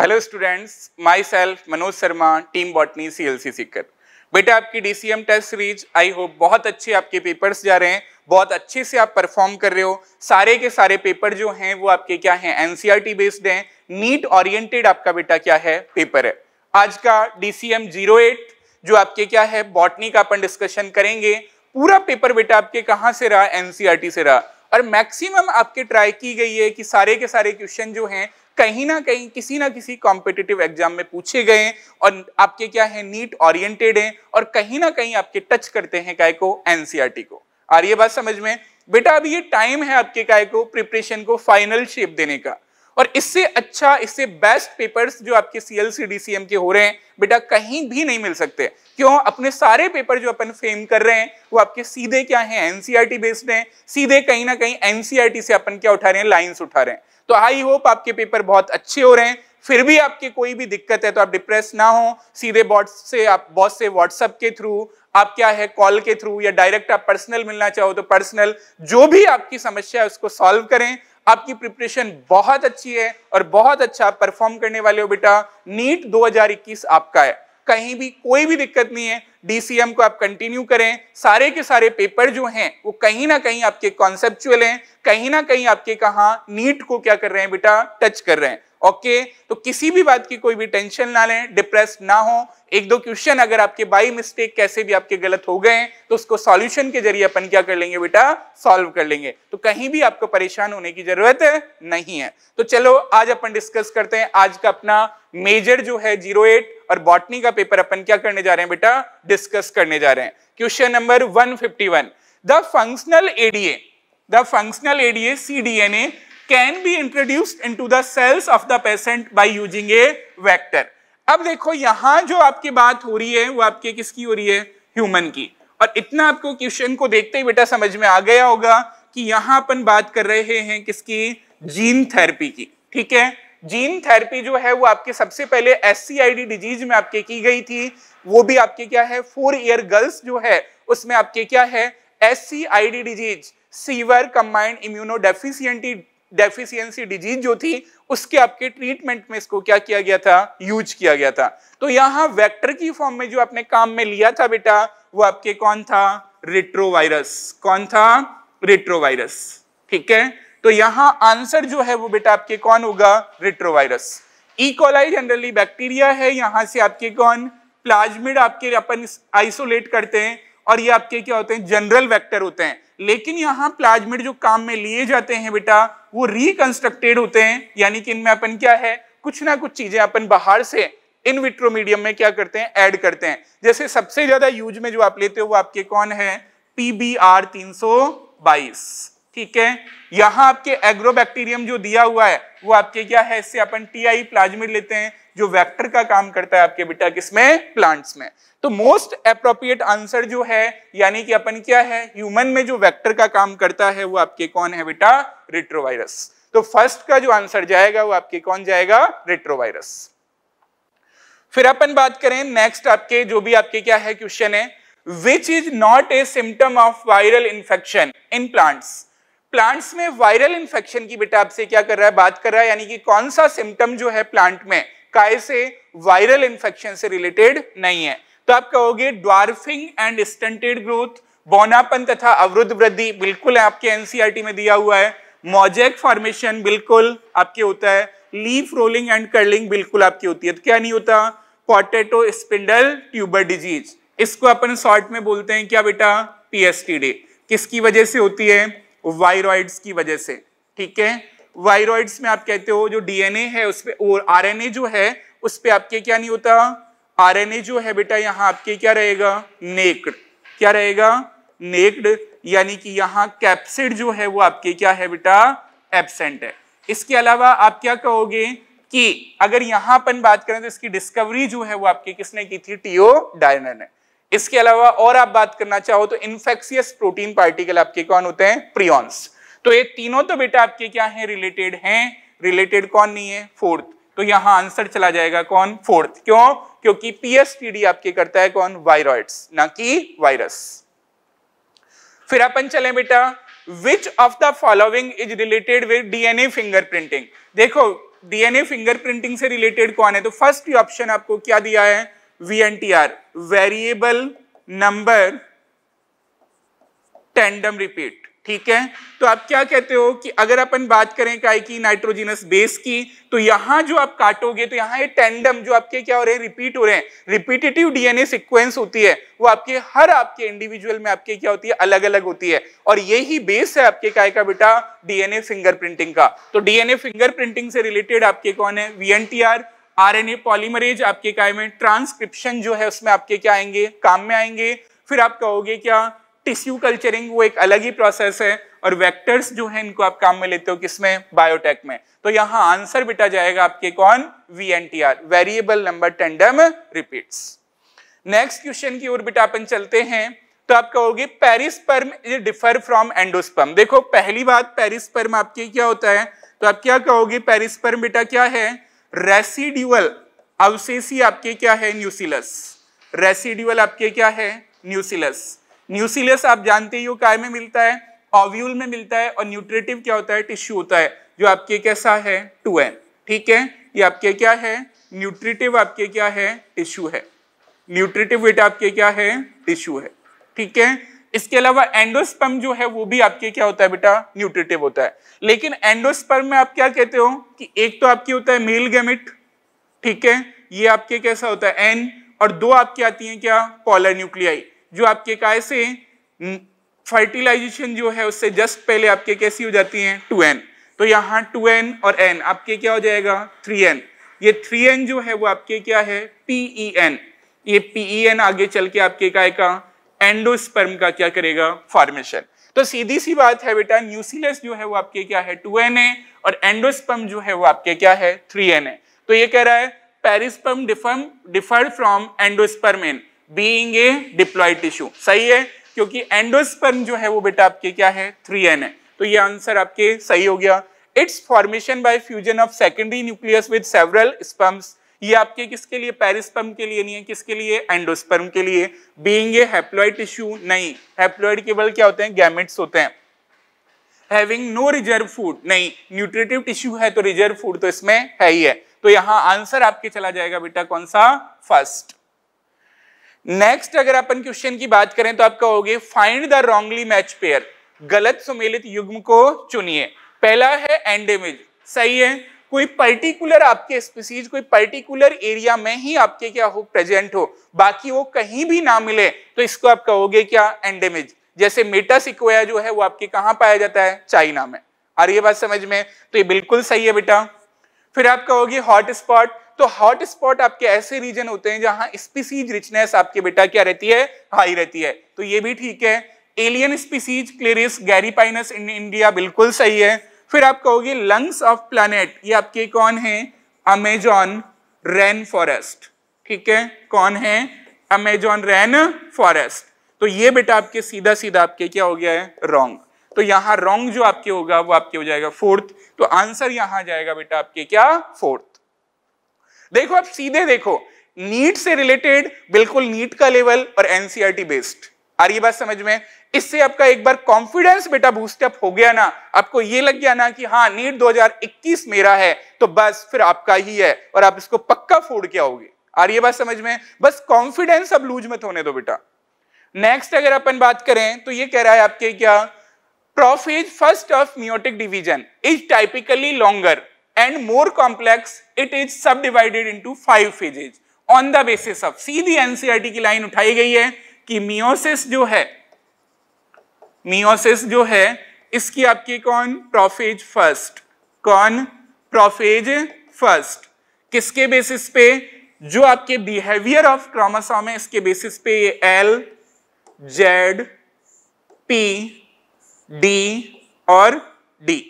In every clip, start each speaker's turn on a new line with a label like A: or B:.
A: Hello students myself Manoj Sharma team botany C L C Sikar बेटा आपकी M test series I hope बहुत अच्छे आपके पेपर्स जा रहे हैं बहुत अच्छे से आप परफॉर्म कर रहे हो सारे के सारे पेपर जो हैं वो आपके क्या हैं टी बेस्ड e हैं नीट ऑरिएंटेड आपका बेटा क्या है पेपर है आज का डीसीएम जीरो एट जो आपके क्या है बॉटनी का अपन डिस्कशन करेंगे पूरा पेपर बेटा आपके कहाँ से रहा टी e से रहा और मैक्सिमम आपके ट्राई की गई है कि सारे के सारे क्वेश्चन जो हैं कहीं ना कहीं किसी ना किसी कॉम्पिटेटिव एग्जाम में पूछे गए हैं और आपके क्या है नीट ओरिएंटेड हैं और कहीं ना कहीं आपके टच करते हैं काय e को एनसीआरटी को आ रही है बात समझ में बेटा अभी ये टाइम है आपके काय को प्रिपरेशन को फाइनल शेप देने का और इससे अच्छा इससे बेस्ट पेपर्स जो आपके सीएलसी डीसीएम के हो रहे हैं बेटा कहीं भी नहीं मिल सकते क्यों अपने सारे पेपर जो अपन फेम कर रहे हैं वो आपके सीधे क्या हैं एनसीआरटी बेस्ड e हैं सीधे कहीं ना कहीं एनसीआरटी e से अपन क्या उठा रहे हैं लाइंस उठा रहे हैं तो आई होप आपके पेपर बहुत अच्छे हो रहे हैं फिर भी आपकी कोई भी दिक्कत है तो आप डिप्रेस ना हो सीधे बॉट से आप बॉस से व्हाट्सअप के थ्रू आप क्या है कॉल के थ्रू या डायरेक्ट आप पर्सनल मिलना चाहो तो पर्सनल जो भी आपकी समस्या है उसको सॉल्व करें आपकी प्रिपरेशन बहुत अच्छी है और बहुत अच्छा परफॉर्म करने वाले हो बेटा नीट 2021 आपका है कहीं भी कोई भी दिक्कत नहीं है डीसीएम को आप कंटिन्यू करें सारे के सारे पेपर जो हैं वो कहीं ना कहीं आपके कॉन्सेप्चुअल हैं कहीं ना कहीं आपके कहा नीट को क्या कर रहे हैं बेटा टच कर रहे हैं ओके तो किसी भी बात की कोई भी टेंशन ना लें डिप्रेस ना हो एक दो क्वेश्चन अगर आपके बाई मिस्टेक कैसे भी आपके गलत हो गए तो उसको सॉल्यूशन के जरिए अपन क्या कर लेंगे बेटा सॉल्व कर लेंगे तो कहीं भी आपको परेशान होने की जरूरत नहीं है तो चलो आज अपन डिस्कस करते हैं आज का अपना मेजर जो है जीरो एट और बॉटनी का पेपर अपन क्या करने जा रहे हैं बेटा डिस्कस करने जा रहे हैं question number one fifty one the functional ADA the functional ADA C D N A can be introduced into the cells of the patient by using a vector अब देखो यहां जो आपकी बात हो रही है वो आपके किसकी हो रही है ह्यूमन की और इतना आपको क्वेश्चन को देखते ही बेटा समझ में आ गया होगा कि यहां अपन बात कर रहे हैं किसकी जीन थेरेपी की ठीक है जीन थेरेपी जो है वो आपके सबसे पहले एस डिजीज में आपके की गई थी वो भी आपके क्या है फोर ईयर गर्ल्स जो है उसमें आपके क्या है S disease severe combined immunodeficiency deficiency disease जो थी उसके आपके ट्रीटमेंट में इसको क्या किया गया था यूज किया गया था तो यहां वेक्टर की फॉर्म में जो आपने काम में लिया था बेटा वो आपके कौन था रिट्रोवायरस कौन था रिट्रोवायरस ठीक है तो यहां आंसर जो है वो बेटा आपके कौन होगा रिट्रोवायरस इकोलाई जनरली बैक्टीरिया है यहां से आपके कौन प्लाज्मिड आपके अपन आइसोलेट करते हैं और ये आपके क्या होते हैं जनरल वेक्टर होते हैं लेकिन यहाँ प्लाज्मिड जो काम में लिए जाते हैं बेटा वो रिकंस्ट्रक्टेड होते हैं यानी कि इनमें अपन क्या है कुछ ना कुछ चीजें अपन बाहर से इन विट्रो मीडियम में क्या करते हैं ऐड करते हैं जैसे सबसे ज्यादा यूज में जो आप लेते हो वो आपके कौन है पीबीआर 322 ठीक है यहां आपके एग्रोबैक्टीरियम जो दिया हुआ है वो आपके क्या है इससे अपन टीआई प्लाज्मिड लेते हैं जो वेक्टर का काम करता है आपके बेटा किसमें प्लांट्स में तो मोस्ट अप्रोप्रिएट आंसर जो है यानी कि अपन क्या है ह्यूमन में जो वेक्टर का काम करता है वो आपके कौन है बेटा रिट्रोवायरस तो फर्स्ट का जो आंसर जाएगा वो आपके कौन जाएगा रिट्रोवायरस फिर अपन बात करें नेक्स्ट आपके जो भी आपके क्या है क्वेश्चन है which is not a symptom of viral infection in plants plants में वायरल इंफेक्शन की बेटा आपसे क्या कर रहा है बात कर रहा है यानी कि कौन सा सिम्टम जो है प्लांट में काय से वायरल इन्फेक्शन से रिलेटेड नहीं है तो आप कहोगे ड्वार्फिंग एंड स्टंटेड ग्रोथ बोनापन तथा अवरुद्ध वृद्धि बिल्कुल है आपके एनसीआरटी e में दिया हुआ है मोजेक फॉर्मेशन बिल्कुल आपके होता है लीफ रोलिंग एंड कर्लिंग बिल्कुल आपकी होती है तो क्या नहीं होता पोटेटो स्पिंडल ट्यूबर डिजीज इसको अपन शॉर्ट में बोलते हैं क्या बेटा पीएसटीडी किसकी वजह से होती है वायरॉइड्स की वजह से ठीक है वायरॉइड्स में आप कहते हो जो डीएनए है उस पर और आरएनए जो है उस पर आपके क्या नहीं होता आरएनए जो है बेटा यहाँ आपके क्या रहेगा नेक्ड क्या रहेगा नेक्ड यानी कि यहाँ कैप्सिड जो है वो आपके क्या है बेटा एबसेंट है इसके अलावा आप क्या कहोगे कि अगर यहां पर बात करें तो इसकी डिस्कवरी जो है वो आपके किसने की थी टीओ डायनर ने इसके अलावा और आप बात करना चाहो तो इन्फेक्सियस प्रोटीन पार्टिकल आपके कौन होते हैं प्रियॉन्स तो ये तीनों तो बेटा आपके क्या है रिलेटेड हैं रिलेटेड कौन नहीं है फोर्थ तो यहां आंसर चला जाएगा कौन फोर्थ क्यों क्योंकि पीएसटीडी आपके करता है कौन वायरॉइड्स ना कि वायरस फिर अपन चले बेटा which of the following is related with DNA fingerprinting देखो डीएनए फिंगर प्रिंटिंग से रिलेटेड कौन है तो फर्स्ट ऑप्शन आपको क्या दिया है V N T R variable number tandem repeat ठीक है तो आप क्या कहते हो कि अगर अपन बात करें काय की नाइट्रोजिनस बेस की तो यहां जो आप काटोगे तो यहाँ ये टेंडम जो आपके क्या हो रहे हैं रिपीट हो रहे हैं रिपीटेटिव डीएनए सीक्वेंस होती है वो आपके हर आपके इंडिविजुअल में आपके क्या होती है अलग अलग होती है और यही बेस है आपके काय का बेटा डीएनए फिंगर का तो डीएनए फिंगर से रिलेटेड आपके कौन है वीएनटीआर आरएनए पॉलीमरेज आपके काय में ट्रांसक्रिप्शन जो है उसमें आपके क्या आएंगे काम में आएंगे फिर आप कहोगे क्या टिश्यू कल्चरिंग वो एक अलग ही प्रोसेस है और वेक्टर्स जो है इनको आप काम में लेते हो किसमें बायोटेक में तो यहां आंसर बिटा जाएगा आपके कौन V N T R variable number tandem repeats next question की ओर बिटा अपन चलते हैं तो आप कहोगे पेरिस्पर्म ये डिफर फ्रॉम एंडोस्पर्म देखो पहली बात पेरिस्पर्म आपके क्या होता है तो आप क्या कहोगे पेरिस्पर्म बेटा क्या है रेसिड्यूअल अवशेषी आपके क्या है न्यूसिलस रेसिड्यूअल आपके क्या है न्यूसिलस न्यूसिलियस आप जानते ही हो काय में मिलता है ऑव्यूल में मिलता है और न्यूट्रेटिव क्या होता है टिश्यू होता है जो आपके कैसा है टू एम ठीक है ये आपके क्या है न्यूट्रिटिव आपके क्या है टिश्यू है न्यूट्रिटिव वेट आपके क्या है टिश्यू है ठीक है इसके अलावा एंडोस्पर्म जो है वो भी आपके क्या होता है बेटा न्यूट्रिटिव होता है लेकिन एंडोस्पर्म में आप क्या कहते हो कि एक तो आपकी होता है मेल गैमिट ठीक है ये आपके कैसा होता है एन और दो आपकी आती हैं क्या पॉलर न्यूक्लियाई जो आपके काय से फर्टिलाइजेशन जो है उससे जस्ट पहले आपके कैसी हो जाती है टू एन तो यहाँ टू एन और एन आपके क्या हो जाएगा थ्री एन ये थ्री एन जो है वो आपके क्या है पीई एन ये पीई एन आगे चल के आपके काय का एंडोस्पर्म का क्या करेगा फॉर्मेशन तो सीधी सी बात है बेटा न्यूसिलस जो है वो आपके क्या है टू एन ए और एंडोस्पर्म जो है वो आपके क्या है थ्री एन ए तो ये कह रहा है perisperm differ differ from endosperm in being a diploid tissue सही है क्योंकि एंडोस्पर्म जो है वो बेटा आपके क्या है थ्री एन है तो ये आंसर आपके सही हो गया its formation by fusion of secondary nucleus with several sperms ये आपके किसके लिए पेरिस्पर्म के लिए नहीं है किसके लिए एंडोस्पर्म के लिए बीइंग ए हैप्लॉइड टिश्यू नहीं हैप्लॉइड केवल क्या होते हैं गैमेट्स होते हैं Having no reserve food, नहीं nutritive tissue है तो reserve food तो इसमें है ही है तो यहां आंसर आपके चला जाएगा बेटा कौन सा फर्स्ट नेक्स्ट अगर अपन क्वेश्चन की बात करें तो आप कहोगे find the wrongly match pair गलत सुमेलित युग्म को चुनिए पहला है एंडेमिज सही है कोई पर्टिकुलर आपके स्पीसीज कोई पर्टिकुलर एरिया में ही आपके क्या हो प्रेजेंट हो बाकी वो कहीं भी ना मिले तो इसको आप कहोगे क्या एंडेमिज जैसे मेटा सिक्वेया जो है वो आपके कहां पाया जाता है चाइना में आ रही है बात समझ में तो ये बिल्कुल सही है बेटा फिर आप कहोगे हॉटस्पॉट तो हॉट स्पॉट आपके ऐसे रीजन होते हैं जहां स्पीसीज रिचनेस आपके बेटा क्या रहती है हाई रहती है तो ये भी ठीक है alien species Clarias gariepinus in India बिल्कुल सही है फिर आप कहोगे लंग्स ऑफ प्लानट ये आपके कौन है अमेजॉन रेन फॉरेस्ट ठीक है कौन है अमेजॉन रेन फॉरेस्ट तो ये बेटा आपके सीधा सीधा आपके क्या हो गया है रॉन्ग तो यहां रॉन्ग जो आपके होगा वो आपके हो जाएगा फोर्थ तो आंसर यहां जाएगा बेटा आपके क्या फोर्थ देखो आप सीधे देखो नीट से रिलेटेड बिल्कुल नीट का लेवल और एनसीआरटी बेस्ड e आ रही बात समझ में इससे आपका एक बार कॉन्फिडेंस बेटा बूस्टअप हो गया ना आपको ये लग गया ना कि हाँ नीट 2021 मेरा है तो बस फिर आपका ही है और आप इसको पक्का फोड़ के आओगे आ रही बात समझ में बस कॉन्फिडेंस अब लूज मत होने दो बेटा नेक्स्ट अगर अपन बात करें तो ये कह रहा है आपके क्या prophase first of meiotic division is typically longer and more complex, it is subdivided into five phases. On the basis of सीधी एनसीईआरटी e की लाइन उठाई गई है कि मियोसिस जो है मियोसिस जो है इसकी आपकी कौन प्रोफेज फर्स्ट कौन प्रोफेज फर्स्ट किसके बेसिस पे जो आपके बिहेवियर ऑफ क्रोमोसोम है इसके बेसिस पे ये एल जेड पी डी और डी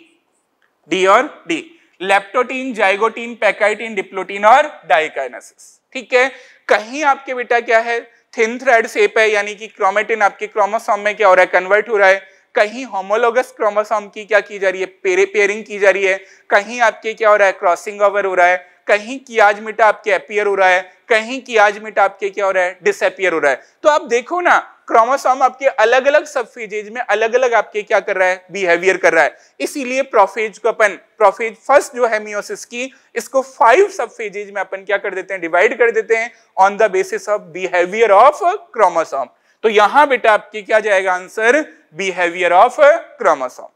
A: डी और D leptotene zygotene pachytene diplotene और डाइकाइनासिस ठीक है कहीं आपके बेटा क्या है थिन थ्रेड सेप है यानी कि क्रोमेटिन आपके क्रोमोसोम में क्या हो रहा है कन्वर्ट हो रहा है कहीं होमोलोगस क्रोमोसोम की क्या की जा रही है पेरे पेयरिंग की जा रही है कहीं आपके क्या हो रहा है क्रॉसिंग ओवर हो रहा है कहीं कियाजमिटा आपके अपियर हो रहा है कहीं कियाजमिटा आपके क्या हो रहा है डिसअपियर हो रहा है तो आप देखो ना क्रोमोसोम आपके अलग अलग सब फेजेज में अलग अलग आपके क्या कर रहा है बिहेवियर कर रहा है इसीलिए प्रोफेज को अपन प्रोफेज फर्स्ट जो है मियोसिस की इसको फाइव सब फेजेज में अपन क्या कर देते हैं डिवाइड कर देते हैं on the basis of behaviour of chromosome तो यहां बेटा आपके क्या जाएगा answer behaviour of chromosome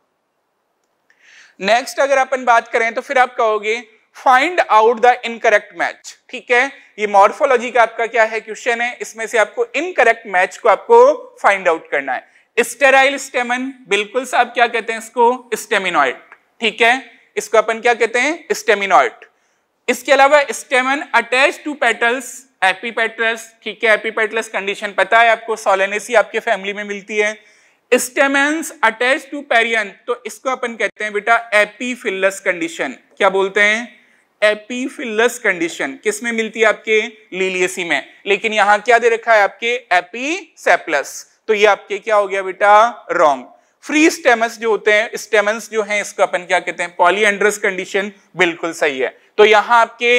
A: next अगर अपन बात करें तो फिर आप कहोगे find out the incorrect match ठीक है ये मॉर्फोलॉजी का आपका क्या है क्वेश्चन है इसमें से आपको इनकरेक्ट मैच को आपको फाइंड आउट करना है स्टेराइल स्टेमन बिल्कुल साहब क्या कहते हैं इसको स्टेमिनॉइड ठीक है इसको अपन क्या कहते हैं स्टेमिनॉइड इसके अलावा stamen attach to petals epipetalous ठीक है एपीपेटल्स कंडीशन पता है आपको सोलेनेसी आपके फैमिली में मिलती है स्टेमेंस अटैच टू पेरियन तो इसको अपन कहते हैं बेटा एपीफिलस कंडीशन क्या बोलते हैं एपीफिलस कंडीशन किसमें मिलती है आपके लीलियसी में लेकिन यहां क्या दे रखा है आपके एपीसेप्लस तो ये आपके क्या हो गया बेटा रॉन्ग फ्री स्टेमस जो होते हैं स्टेमस जो हैं इसको अपन क्या कहते हैं पॉलीएंड्रस कंडीशन बिल्कुल सही है तो यहां आपके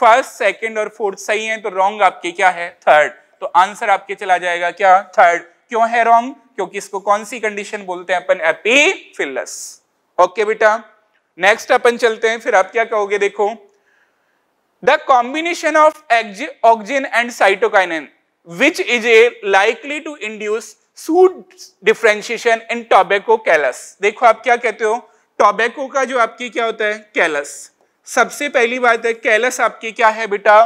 A: फर्स्ट सेकंड और फोर्थ सही है तो रॉन्ग आपके क्या है थर्ड तो आंसर आपके चला जाएगा क्या थर्ड क्यों है रॉन्ग क्योंकि इसको कौन सी कंडीशन बोलते हैं अपन एपीफिलस ओके बेटा नेक्स्ट अपन चलते हैं फिर आप क्या कहोगे देखो combination of of auxin and cytokinin which is likely to induce shoot differentiation in tobacco callus देखो आप क्या कहते हो टॉबेको का जो आपकी क्या होता है कैलस सबसे पहली बात है कैलस आपके क्या है बेटा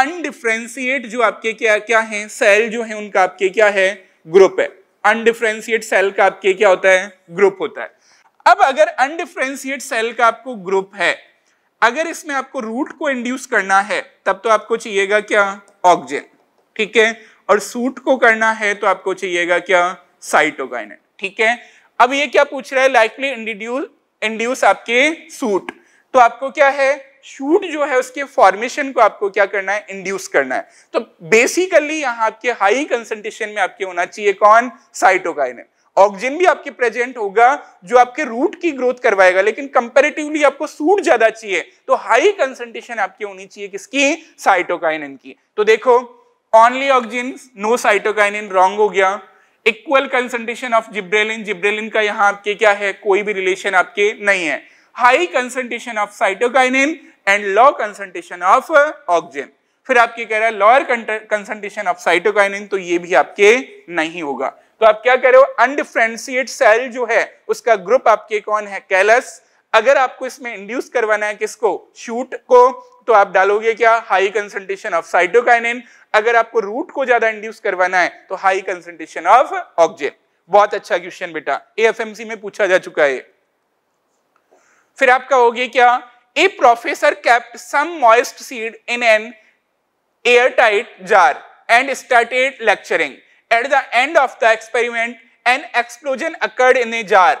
A: अनडिफ्रेंशिएट जो आपके क्या क्या है सेल जो है उनका आपके क्या है ग्रुप है अनडिफ्रेंशिएट सेल का आपके क्या होता है ग्रुप होता है अब अगर अनडिफ्रेंशिएट सेल का आपको ग्रुप है अगर इसमें आपको रूट को इंड्यूस करना है तब तो आपको चाहिएगा क्या ऑक्सीजन ठीक है और सूट को करना है तो आपको चाहिएगा क्या साइटोकाइनिन ठीक है अब ये क्या पूछ रहा है लाइकली इंड्यूस इंड्यूस आपके सूट तो आपको क्या है शूट जो है उसके फॉर्मेशन को आपको क्या करना है इंड्यूस करना है तो बेसिकली यहां आपके हाई कंसेंट्रेशन में आपके होना चाहिए कौन साइटोकाइनिन ऑक्सीजन भी आपके प्रेजेंट होगा जो आपके रूट की ग्रोथ करवाएगा लेकिन कंपेरेटिवली आपको सूट ज्यादा चाहिए तो हाई कंसेंट्रेशन आपकी होनी चाहिए किसकी साइटोकाइन की तो देखो only auxin no cytokinin wrong हो गया equal concentration of gibberellin gibberellin का यहां आपके क्या है कोई भी रिलेशन आपके नहीं है high concentration of cytokinin and low concentration of auxin फिर आपके कह रहा है लोअर कंसेंट्रेशन ऑफ साइटोकाइनिन तो ये भी आपके नहीं होगा तो आप क्या करो अनडिफ्रेंसिएट सेल जो है उसका ग्रुप आपके कौन है कैलस अगर आपको इसमें इंड्यूस करवाना है किसको शूट को तो आप डालोगे क्या हाई कंसेंट्रेशन ऑफ साइटोकाइनिन अगर आपको रूट को ज्यादा इंड्यूस करवाना है तो हाई कंसेंट्रेशन ऑफ ऑक्जेन बहुत अच्छा क्वेश्चन बेटा एएफएमसी में पूछा जा चुका है फिर आपका हो गया क्या a professor kept some moist seed in an airtight jar and started lecturing At the end of the experiment, an explosion occurred in a jar.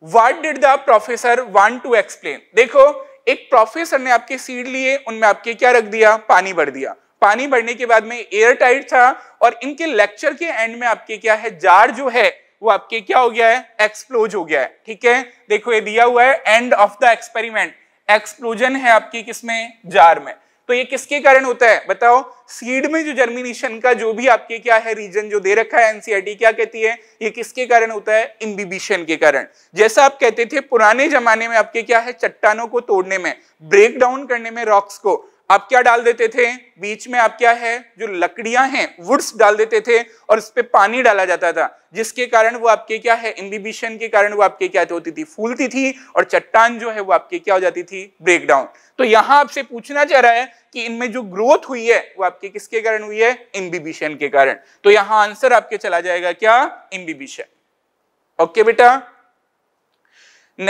A: What did the professor want to explain? देखो एक professor ने आपके seed लिए उनमें आपके क्या रख दिया पानी भर दिया पानी भरने के बाद में एयर टाइट था और इनके लेक्चर के एंड में आपके क्या है जार जो है वो आपके क्या हो गया है एक्सप्लोज हो गया है ठीक है देखो ये दिया हुआ है end of the experiment explosion है आपके किसमें जार में तो ये किसके कारण होता है बताओ सीड में जो जर्मिनेशन का जो भी आपके क्या है रीजन जो दे रखा है एनसीआरटी e क्या कहती है ये किसके कारण होता है इम्बिबिशन के कारण जैसा आप कहते थे पुराने जमाने में आपके क्या है चट्टानों को तोड़ने में ब्रेक डाउन करने में रॉक्स को आप क्या डाल देते थे बीच में आप क्या है जो लकड़ियां हैं वुड्स डाल देते थे और उस पर पानी डाला जाता था जिसके कारण वो आपके क्या है इम्बिबिशन के कारण वो आपके क्या होती थी फूलती थी और चट्टान जो है वो आपके क्या हो जाती थी ब्रेक डाउन तो यहां आपसे पूछना चाह रहा है कि इनमें जो ग्रोथ हुई है वो आपके किसके कारण हुई है इम्बिबिशन के कारण तो यहां आंसर आपके चला जाएगा क्या इम्बिबिशन ओके बेटा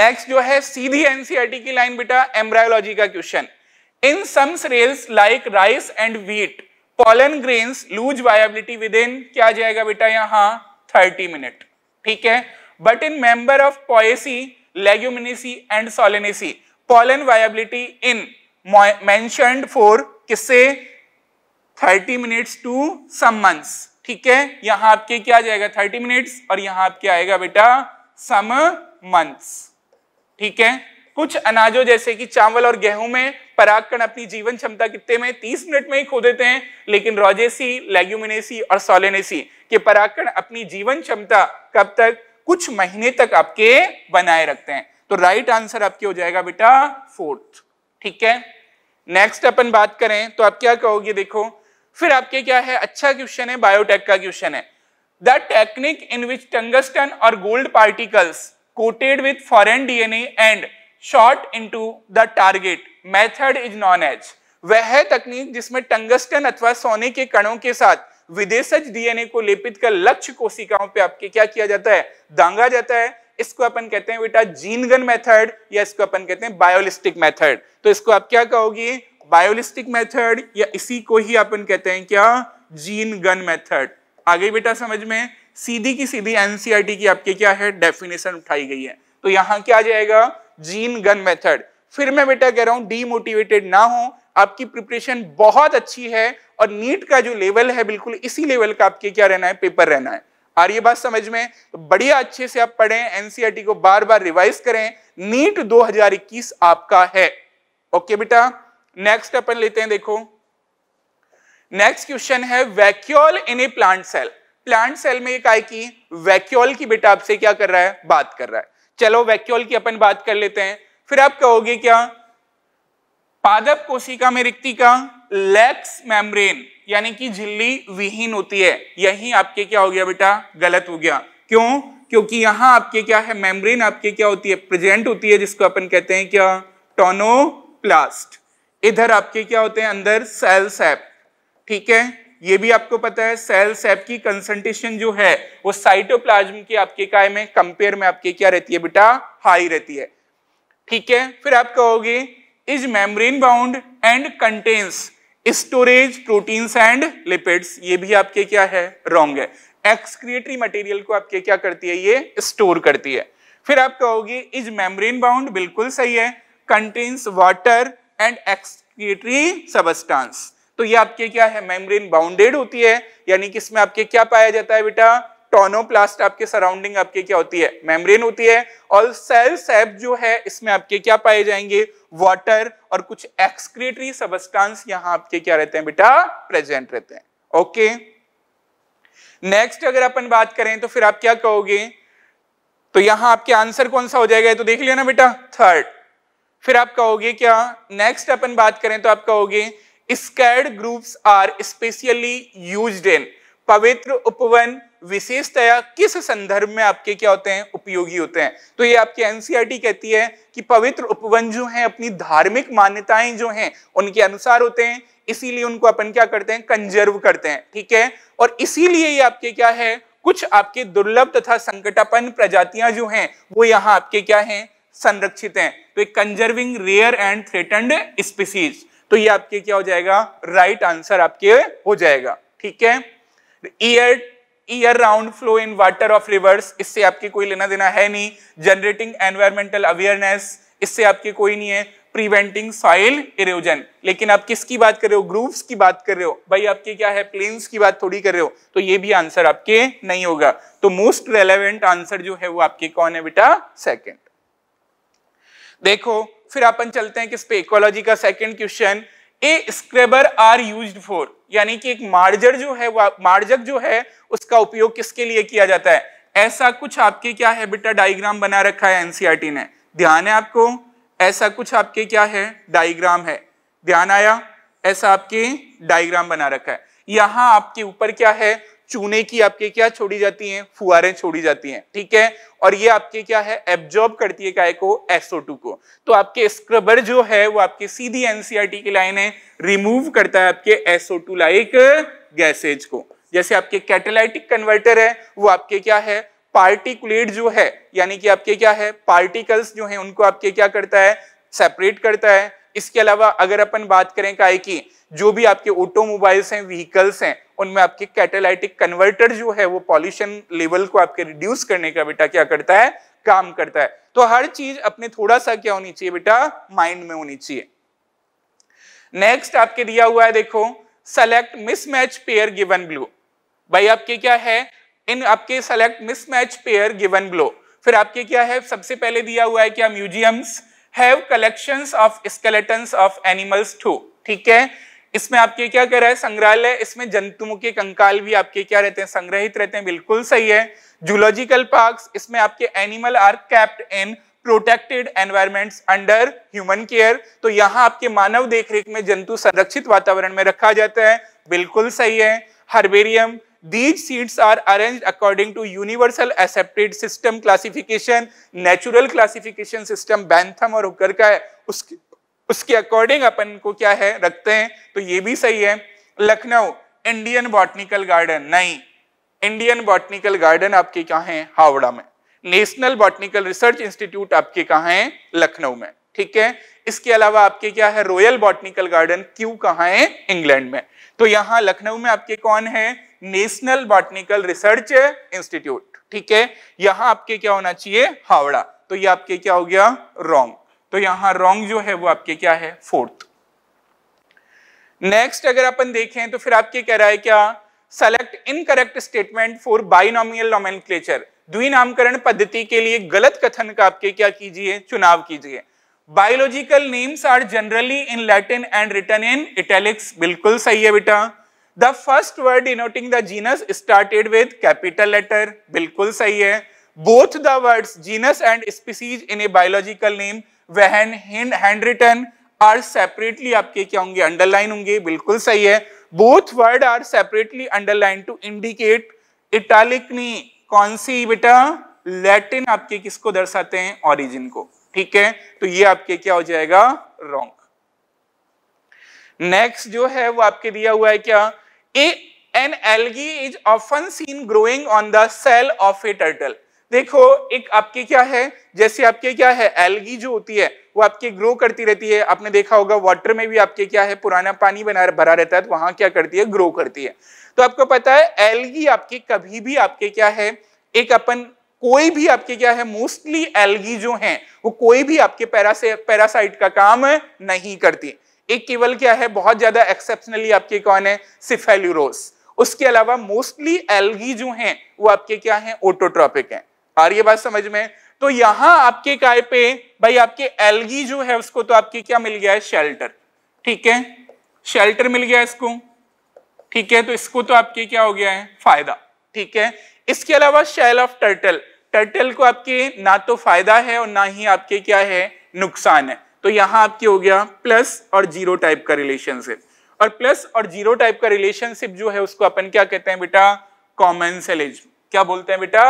A: नेक्स्ट जो है सीधी एनसीआरटी e की लाइन बेटा एम्ब्रायोलॉजी का question in In some like rice and and pollen grain lose lose within क्या जाएगा बेटा यहां थर्टी मिनट ठीक है but in member of Poaceae Leguminosae and Solanaceae pollen viability in मैं फॉर किससे 30 मिनट्स टू सम मंथ्स ठीक है यहां आपके क्या जाएगा थर्टी मिनट्स और यहां आपके आएगा बेटा सम मंथ्स ठीक है कुछ अनाजों जैसे कि चावल और गेहूं में परागकण अपनी जीवन क्षमता कितने में 30 मिनट में ही खो देते हैं लेकिन रोजेसी लेग्यूमिनेसी और सोलेनेसी के परागकण अपनी जीवन क्षमता कब तक कुछ महीने तक आपके बनाए रखते हैं तो राइट आंसर आपके हो जाएगा बेटा फोर्थ ठीक है नेक्स्ट अपन बात करें तो आप क्या कहोगे देखो फिर आपके क्या है अच्छा क्वेश्चन है बायोटेक का क्वेश्चन है the technique in which tungsten और gold particles coated with foreign DNA and shot into the target method is known as वह तकनीक जिसमें टंगस्टन अथवा सोने के कणों के साथ विदेशज डीएनए को लेपित कर लक्ष्य कोशिकाओं पे आपके क्या किया जाता है दांगा जाता है इसको अपन कहते हैं बेटा जीनगन मेथड या इसको अपन कहते हैं बायोलिस्टिक मेथड तो इसको आप क्या कहोगे बायोलिस्टिक मेथड या इसी को ही अपन कहते हैं क्या जीन गन मेथड आ गई बेटा समझ में सीधी की सीधी एनसीआरटी की आपके क्या है डेफिनेशन उठाई गई है तो यहां क्या आ जाएगा जीन गन मेथड फिर मैं बेटा कह रहा हूं डीमोटिवेटेड ना हो आपकी प्रिपरेशन बहुत अच्छी है और नीट का जो लेवल है बिल्कुल इसी लेवल का आपके क्या रहना है पेपर रहना है और ये बात समझ में तो बढ़िया अच्छे से आप पढ़ें एनसीईआरटी e को बार बार रिवाइज करें नीट 2021 आपका है ओके बेटा नेक्स्ट अपन लेते हैं देखो नेक्स्ट क्वेश्चन है vacuole in a plant cell plant cell में एक आई की वैक्यूल की बेटा आपसे क्या कर रहा है बात कर रहा है चलो वैक्यूल की अपन बात कर लेते हैं फिर आप कहोगे क्या पादप कोशिका में रिक्तिका लेक्स मेम्ब्रेन यानी कि झिल्ली विहीन होती है यही आपके क्या हो गया बेटा गलत हो गया क्यों क्योंकि यहां आपके क्या है मेम्ब्रेन आपके क्या होती है प्रेजेंट होती है जिसको अपन कहते हैं क्या टोनोप्लास्ट इधर आपके क्या होते हैं अंदर सेल्स है ठीक है ये भी आपको पता है सेल सेप की कंसंट्रेशन जो है वो साइटोप्लाज्म की आपके काय में कंपेयर में आपके क्या रहती है बेटा हाई रहती है ठीक है फिर आप कहोगे is membrane bound and contains storage proteins and lipids ये भी आपके क्या है रॉन्ग है एक्सक्रिएटरी मटेरियल को आपके क्या करती है ये स्टोर करती है फिर आप कहोगे इज मेम्ब्रेन बाउंड बिल्कुल सही है contains water and excretory substance तो ये आपके क्या है मेम्ब्रेन बाउंडेड होती है यानी कि इसमें आपके क्या पाया जाता है बेटा टोनोप्लास्ट आपके सराउंडिंग आपके क्या होती है मेम्ब्रेन होती है और सेल सैप जो है इसमें आपके क्या पाए जाएंगे वाटर और कुछ एक्सक्रीटरी सबस्टांस यहां आपके क्या रहते हैं बेटा प्रेजेंट रहते हैं ओके नेक्स्ट अगर अपन बात करें तो फिर आप क्या कहोगे तो यहां आपके आंसर कौन सा हो जाएगा तो देख लिया ना बेटा थर्ड फिर आप कहोगे क्या नेक्स्ट अपन बात करें तो आप कहोगे sacred groups are specially used in पवित्र उपवन विशेषतया किस संदर्भ में आपके क्या होते हैं उपयोगी होते हैं तो ये आपके एनसीईआरटी e कहती है कि पवित्र उपवन जो हैं अपनी धार्मिक मान्यताएं जो हैं उनके अनुसार होते हैं इसीलिए उनको अपन क्या करते हैं कंजर्व करते हैं ठीक है और इसीलिए ये आपके क्या है कुछ आपके दुर्लभ तथा संकटापन्न प्रजातियां जो हैं वो यहाँ आपके क्या हैं संरक्षित हैं तो एक conserving rare and threatened species तो ये आपके क्या हो जाएगा राइट right आंसर आपके हो जाएगा ठीक है year year round flow in water of rivers इससे आपके कोई लेना देना है नहीं जनरेटिंग एनवायरमेंटल अवेयरनेस इससे आपके कोई नहीं है प्रिवेंटिंग सॉइल इरोजन लेकिन आप किसकी बात कर रहे हो ग्रूव्स की बात कर रहे हो भाई आपके क्या है प्लेन्स की बात थोड़ी कर रहे हो तो ये भी आंसर आपके नहीं होगा तो मोस्ट रेलेवेंट आंसर जो है वो आपके कौन है बेटा सेकेंड देखो फिर अपन चलते हैं किस पे इकोलॉजी का second question a scrubber are used for यानी कि एक मार्जर जो है मार्जक जो है उसका उपयोग किसके लिए किया जाता है ऐसा कुछ आपके क्या है बेटा डायग्राम बना रखा है एनसीआरटी e ने ध्यान है आपको ऐसा कुछ आपके क्या है डायग्राम है ध्यान आया ऐसा आपके डायग्राम बना रखा है यहां आपके ऊपर क्या है चूने की आपके क्या छोड़ी जाती हैं फुआरें छोड़ी जाती हैं ठीक है और ये आपके क्या है एब्जॉर्ब करती है काय को SO2 को तो आपके स्क्रबर जो है वो आपके सीधी एनसीआरटी e की लाइन है रिमूव करता है आपके SO2 लाइक गैसेज को जैसे आपके कैटेलाइटिक कन्वर्टर है वो आपके क्या है पार्टिकुलेट जो है यानी कि आपके क्या है पार्टिकल्स जो है उनको आपके क्या करता है सेपरेट करता है इसके अलावा अगर अपन बात करें काय की जो भी आपके ऑटोमोबाइल्स हैं व्हीकल्स हैं उनमें आपके कैटेलाइटिक कन्वर्टर जो है वो पॉल्यूशन लेवल को आपके रिड्यूस करने का बेटा क्या करता है काम करता है तो हर चीज अपने थोड़ा सा क्या होनी चाहिए बेटा माइंड में होनी चाहिए नेक्स्ट आपके दिया हुआ है देखो select mismatch pair given below भाई आपके क्या है इन आपके select mismatch pair given below फिर आपके क्या है सबसे पहले दिया हुआ है क्या museums have collections of skeletons of animals too ठीक है इसमें आपके क्या कह रहा है संग्रहालय इसमें जंतुओं के कंकाल भी आपके क्या रहते हैं संग्रहित रहते हैं बिल्कुल सही है जूलॉजिकल पार्क इसमें आपके animal are kept in protected environments under human care तो यहाँ आपके मानव देखरेख में जंतु संरक्षित वातावरण में रखा जाता है बिल्कुल सही है herbarium these seeds are arrange according to universal accepted system classification natural classification system Bentham और hooker का है उसके उसके अकॉर्डिंग अपन को क्या है रखते हैं तो ये भी सही है लखनऊ इंडियन बॉटनिकल गार्डन नहीं इंडियन बॉटनिकल गार्डन आपके क्या है हावड़ा में नेशनल बॉटनिकल रिसर्च इंस्टीट्यूट आपके कहा है लखनऊ में ठीक है इसके अलावा आपके क्या है रॉयल बॉटनिकल गार्डन क्यू कहाँ है इंग्लैंड में तो यहाँ लखनऊ में आपके कौन है नेशनल बॉटनिकल रिसर्च इंस्टीट्यूट ठीक है यहां आपके क्या होना चाहिए हावड़ा तो ये आपके क्या हो गया रॉन्ग तो यहां रॉन्ग जो है वो आपके क्या है फोर्थ नेक्स्ट अगर अपन देखें तो फिर आपके कह रहा है क्या select incorrect statement for binomial nomenclature द्विनामकरण पद्धति के लिए गलत कथन का आपके क्या कीजिए चुनाव कीजिए biological names are generally in Latin and written in italics बिल्कुल सही है बेटा the first word denoting the genus started with capital letter बिल्कुल सही है both the words genus and species in a biological name when handwritten are separately आपके क्या होंगे अंडरलाइन होंगे बिल्कुल सही है both word are separately underline to indicate italic नी कौन सी बेटा लैटिन आपके किसको दर्शाते हैं ओरिजिन को ठीक है तो ये आपके क्या हो जाएगा रॉन्ग नेक्स्ट जो है वो आपके दिया हुआ है क्या a an alga is often seen growing on the shell of a turtle देखो एक आपके क्या है जैसे आपके क्या है एलगी जो होती है वो आपके ग्रो करती रहती है आपने देखा होगा वाटर में भी आपके क्या है पुराना पानी बना भरा रहता है तो वहां क्या करती है ग्रो करती है तो आपको पता है एलगी आपके कभी भी आपके क्या है एक अपन कोई भी आपके क्या है मोस्टली एलगी जो है वो कोई भी आपके से पैरासाइट का काम नहीं करती एक केवल क्या है बहुत ज्यादा एक्सेप्शनली आपके कौन है सिफेल्यूरोस उसके अलावा मोस्टली एलगी जो हैं वो आपके क्या हैं ओटोट्रॉपिक हैं आ रही है बात समझ में तो यहां आपके काय पे भाई आपके एलगी जो है उसको तो आपके क्या मिल गया है शेल्टर ठीक है शेल्टर मिल गया इसको ठीक है तो इसको तो आपके क्या हो गया है फायदा ठीक है इसके अलावा शेल ऑफ टर्टल टर्टल को आपके ना तो फायदा है और ना ही आपके क्या है नुकसान है तो यहां आपके हो गया प्लस और जीरो टाइप का रिलेशनशिप और प्लस और जीरो टाइप का रिलेशनशिप जो है उसको अपन क्या कहते हैं बेटा कॉमन सेलेज क्या बोलते हैं बेटा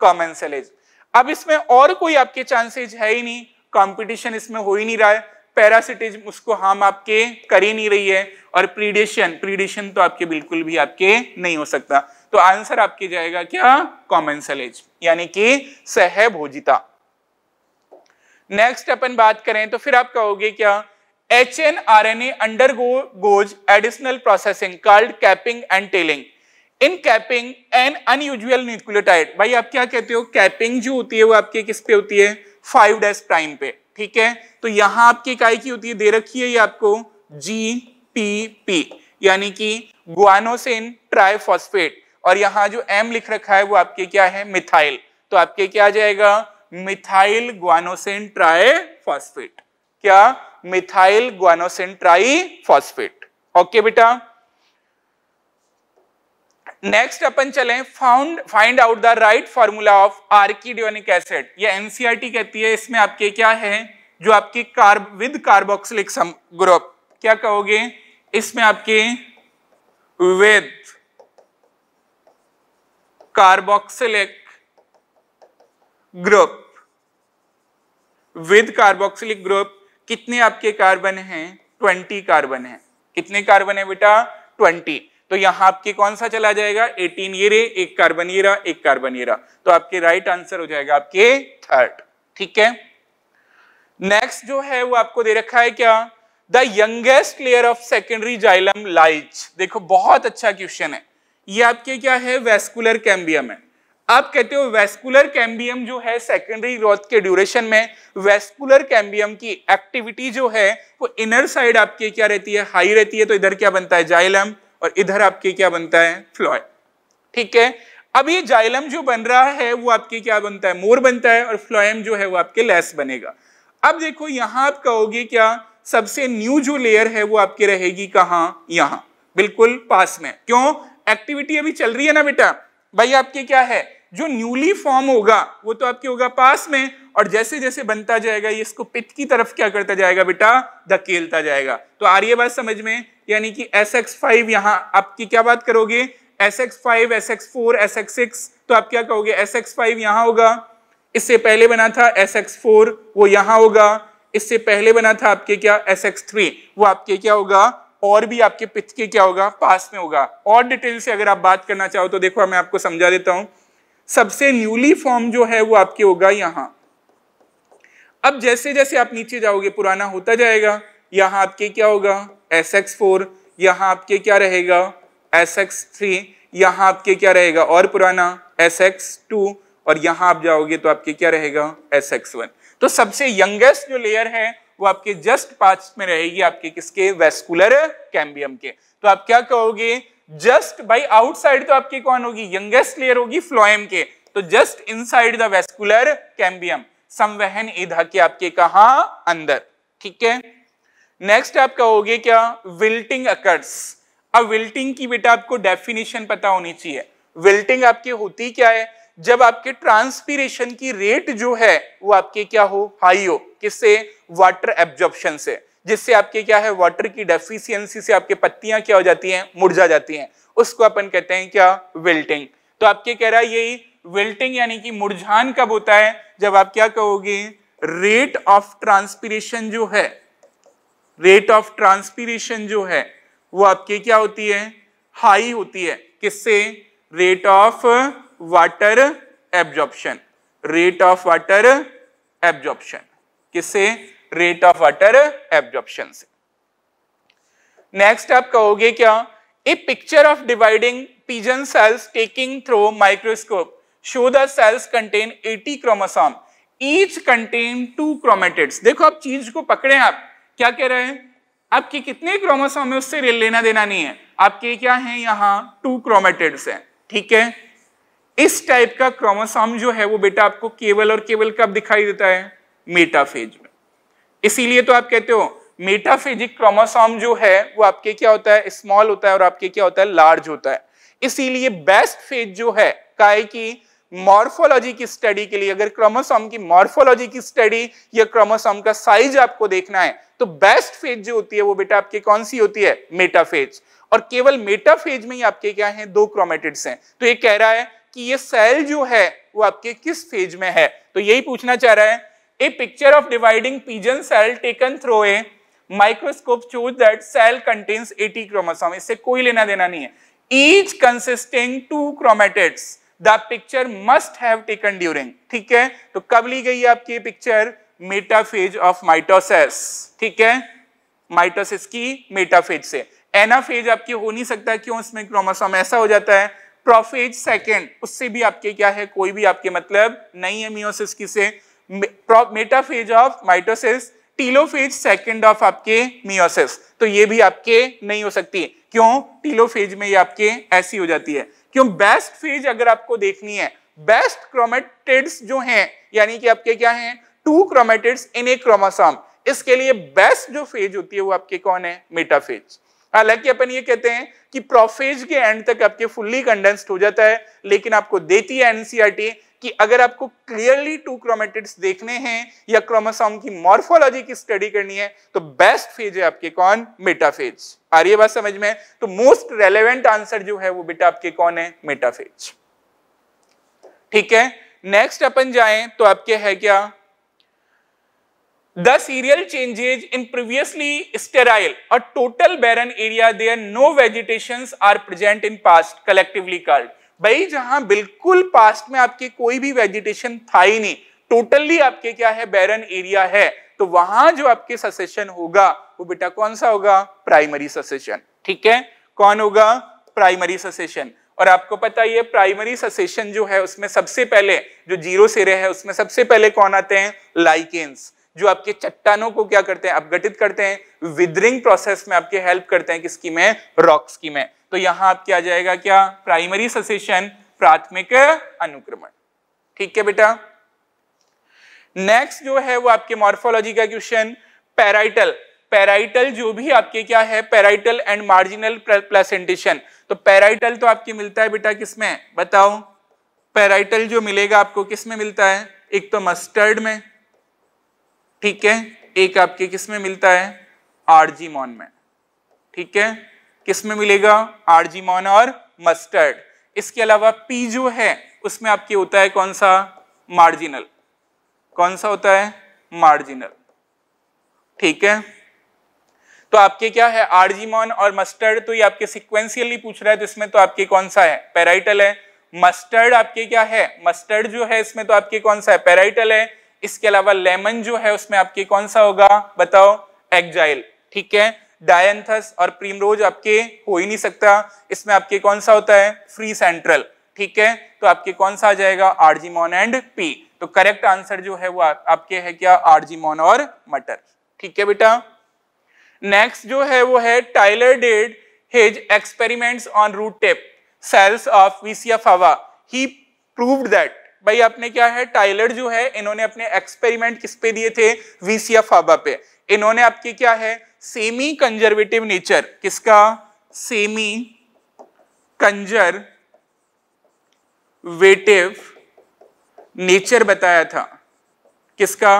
A: कॉमन सेलेज अब इसमें और कोई आपके चांसेज है ही नहीं कंपटीशन इसमें हो ही नहीं रहा है पैरासिटिज उसको हम आपके कर ही नहीं रही है और प्रीडेशन प्रीडेशन तो आपके बिल्कुल भी आपके नहीं हो सकता तो आंसर आपके जाएगा क्या कॉमन सेलेज यानी कि सहभोजिता नेक्स्ट अपन बात करें तो फिर आप कहोगे क्या H N R N A undergoes additional processing called capping and tailing in capping an unusual nucleotide भाई आप क्या कहते हो कैपिंग जो होती है वो आपके किस पे होती है फाइव डैश प्राइम पे ठीक है तो यहां आपकी इकाई की होती है दे रखी है ये आपको जी पी पी यानी कि ग्वानोसिन ट्राइफॉस्फेट और यहां जो एम लिख रखा है वो आपके क्या है मिथाइल तो आपके क्या आ जाएगा मिथाइल ग्वानोसिन ट्राइफॉस्फेट क्या मिथाइल ग्वानोसिन ट्राइफॉस्फेट ओके बेटा नेक्स्ट अपन चले found find out the right formula of arachidonic acid ये एनसीआरटी e कहती है इसमें आपके क्या है जो आपकी कार्ब विद कार्बोक्सिलिक ग्रुप क्या कहोगे इसमें आपके with carboxylic group with carboxylic group कितने आपके कार्बन हैं ट्वेंटी कार्बन है कितने कार्बन है बेटा ट्वेंटी तो यहां आपके कौन सा चला जाएगा 18 ये रे एक कार्बन ये रहा एक कार्बन ये रहा तो आपके राइट आंसर हो जाएगा आपके थर्ड ठीक है नेक्स्ट जो है वो आपको दे रखा है क्या the youngest layer of secondary xylem lies देखो बहुत अच्छा क्वेश्चन है ये आपके क्या है वेस्कुलर कैम्बियम है आप कहते हो वेस्कुलर कैम्बियम जो है सेकेंडरी ग्रोथ के ड्यूरेशन में वेस्कुलर कैम्बियम की एक्टिविटी जो है वो इनर साइड आपके क्या रहती है हाई रहती है तो इधर क्या बनता है जाइलम और इधर आपके क्या बनता है फ्लॉय ठीक है अब ये जाइलम जो बन रहा है वो आपके क्या बनता है मोर बनता है और फ्लोएम जो है वो आपके लेस बनेगा अब देखो यहां आप कहोगे क्या सबसे न्यू जो लेयर है वो आपके रहेगी कहां यहां बिल्कुल पास में क्यों एक्टिविटी अभी चल रही है ना बेटा भाई आपके क्या है जो न्यूली फॉर्म होगा वो तो आपके होगा पास में और जैसे जैसे बनता जाएगा ये इसको पित की तरफ क्या करता जाएगा बेटा धकेलता जाएगा तो आ रही है बात समझ में यानी कि एस एक्स फाइव यहाँ आपकी क्या बात करोगे S X five S X four S X six तो आप क्या कहोगे एस एक्स फाइव यहाँ होगा इससे पहले बना था एस एक्स फोर वो यहाँ होगा इससे पहले बना था आपके क्या एस एक्स थ्री वो आपके क्या होगा और भी आपके पिथ के क्या होगा पास में होगा और डिटेल से अगर आप बात करना चाहो तो देखो मैं आपको समझा देता हूं सबसे न्यूली फॉर्म जो है वो आपके होगा यहां अब जैसे जैसे आप नीचे जाओगे पुराना होता जाएगा यहाँ आपके क्या होगा एस एक्स फोर यहाँ आपके क्या रहेगा एस एक्स थ्री यहाँ आपके क्या रहेगा और पुराना एस एक्स टू और यहाँ आप जाओगे तो आपके क्या रहेगा एस एक्स वन तो सबसे यंगेस्ट जो लेयर है वो आपके जस्ट पास में रहेगी आपके किसके वेस्कुलर कैम्बियम के तो आप क्या कहोगे जस्ट बाई आउटसाइड तो आपकी कौन होगी यंगेस्ट लेयर होगी फ्लोएम के तो just inside the vascular cambium संवहन इधा के आपके कहा अंदर ठीक है नेक्स्ट आपका हो गया क्या विल्टिंग अकर्स अब विल्टिंग की बेटा आपको डेफिनेशन पता होनी चाहिए विल्टिंग आपके होती क्या है जब आपके ट्रांसपीरेशन की रेट जो है वो आपके क्या हो हाई हो किससे वाटर एब्जॉर्प्शन से जिससे आपके क्या है वाटर की डेफिशियंसी से आपके पत्तियां क्या हो जाती हैं मुरझा जाती हैं उसको अपन कहते हैं क्या विल्टिंग तो आपके कह रहा है यही विल्टिंग यानी कि मुरझान कब होता है जब आप क्या कहोगे रेट ऑफ ट्रांसपीरेशन जो है रेट ऑफ ट्रांसपीरेशन जो है वो आपके क्या होती है हाई होती है किससे rate of water absorption rate of water absorption किससे रेट ऑफ वाटर एब्जॉर्प्शन से नेक्स्ट आप कहोगे क्या a picture of dividing pigeon cells taking through microscope show the cells contain 80 chromosome each contain two chromatids देखो आप चीज को पकड़े आप क्या कह रहे हैं आपके कितने क्रोमोसोम है उससे लेना देना नहीं है आपके क्या है यहाँ टू क्रोमेटेड्स हैं ठीक है इस टाइप का क्रोमोसोम जो है वो बेटा आपको केवल और केवल कब दिखाई देता है मेटाफेज में इसीलिए तो आप कहते हो मेटाफेजिक क्रोमोसोम जो है वो आपके क्या होता है स्मॉल होता है और आपके क्या होता है लार्ज होता है इसीलिए बेस्ट फेज जो है काय की मॉर्फोलॉजी की स्टडी के लिए अगर क्रोमोसोम की मॉर्फोलॉजी की स्टडी या क्रोमोसोम का साइज आपको देखना है तो बेस्ट फेज जो होती है वो बेटा आपके कौन सी होती है मेटाफेज और केवल मेटाफेज में ही आपके क्या है दो क्रोमेटिड्स हैं तो ये कह रहा है कि ये सेल जो है वो आपके किस फेज में है तो यही पूछना चाह रहा है a picture of dividing pigeon cell taken through a microscope shows that cell contains 80 chromosome इससे कोई लेना देना नहीं है each consisting two chromatids the picture must have taken during ठीक है तो कब ली गई आपकी पिक्चर मेटाफेज ऑफ माइटोसिस ठीक है माइटोसिस की मेटाफेज से एनाफेज आपकी हो नहीं सकता क्यों उसमें क्रोमोसोम ऐसा हो जाता है प्रोफेज सेकंड उससे भी आपके क्या है कोई भी आपके मतलब नहीं है मियोसिस की से metaphase of mitosis telophase second of आपके मियोसिस तो ये भी आपके नहीं हो सकती क्यों टीलोफेज में ये आपके ऐसी हो जाती है क्यों बेस्ट फेज अगर आपको देखनी है बेस्ट क्रोमेटिड्स जो हैं यानी कि आपके क्या हैं two chromatids in a chromosome इसके लिए बेस्ट जो फेज होती है वो आपके कौन है मेटाफेज हालांकि अपन ये कहते हैं कि प्रोफेज के एंड तक आपके फुल्ली कंडेंस्ड हो जाता है लेकिन आपको देती है एनसीआरटी कि अगर आपको क्लियरली टू क्रोमेटिड्स देखने हैं या क्रोमोसोम की मॉर्फोलॉजी की स्टडी करनी है तो बेस्ट फेज है आपके कौन मेटाफेज आ रही है बात समझ में तो मोस्ट रेलेवेंट आंसर जो है वो बेटा आपके कौन है मेटाफेज ठीक है नेक्स्ट अपन जाए तो आपके है क्या the serial changes in previously sterile और total barren area there no vegetation are present in past collectively called भाई जहां बिल्कुल पास्ट में आपके कोई भी वेजिटेशन था ही नहीं टोटली आपके क्या है बैरन एरिया है तो वहां जो आपके ससेशन होगा वो बेटा कौन सा होगा प्राइमरी ससेशन ठीक है कौन होगा प्राइमरी ससेशन और आपको पता ही है प्राइमरी ससेशन जो है उसमें सबसे पहले जो जीरो सिरे है उसमें सबसे पहले कौन आते हैं लाइकेंस जो आपके चट्टानों को क्या करते हैं अपगठित करते हैं विदरिंग प्रोसेस में आपके हेल्प करते हैं किसकी में रॉक्स की में तो यहां आपके आ जाएगा क्या प्राइमरी ससेशन प्राथमिक अनुक्रमण ठीक है बेटा नेक्स्ट जो है वो आपके मॉर्फोलॉजी का क्वेश्चन पैराइटल पैराइटल जो भी आपके क्या है पैराइटल एंड मार्जिनल प्लेसेंटेशन तो पैराइटल तो आपके मिलता है बेटा किसमें बताओ पैराइटल जो मिलेगा आपको किसमें मिलता है एक तो मस्टर्ड में ठीक है एक आपके किसमें मिलता है आरजीमॉन में ठीक है किस में मिलेगा आरजीमोन और मस्टर्ड इसके अलावा पी जो है उसमें आपके होता है कौन सा मार्जिनल कौन सा होता है मार्जिनल ठीक है तो आपके क्या है आरजीमोन और मस्टर्ड तो ये आपके सिक्वेंसियली पूछ रहा है तो इसमें तो आपके कौन सा है पेराइटल है मस्टर्ड आपके क्या है मस्टर्ड जो है इसमें तो आपके कौन सा है पेराइटल है इसके अलावा लेमन जो है उसमें आपके कौन सा होगा बताओ एक्जाइल ठीक है डायंथस और प्रीमरोज आपके हो ही नहीं सकता इसमें आपके कौन सा होता है फ्री सेंट्रल ठीक है तो आपके कौन सा आ जाएगा आरजीमोन एंड पी तो करेक्ट आंसर जो है वो आ, आपके है क्या आरजीमोन और मटर ठीक है बेटा नेक्स्ट जो है वो है Taylor did his experiments on root tip cells of Vicia fava. He भाई आपने क्या है टाइलर जो है इन्होंने अपने एक्सपेरिमेंट किस पे दिए थे फाबा पे इन्होंने आपके क्या है सेमी कंजर्वेटिव नेचर किसका सेमी कंजर्वेटिव नेचर बताया था किसका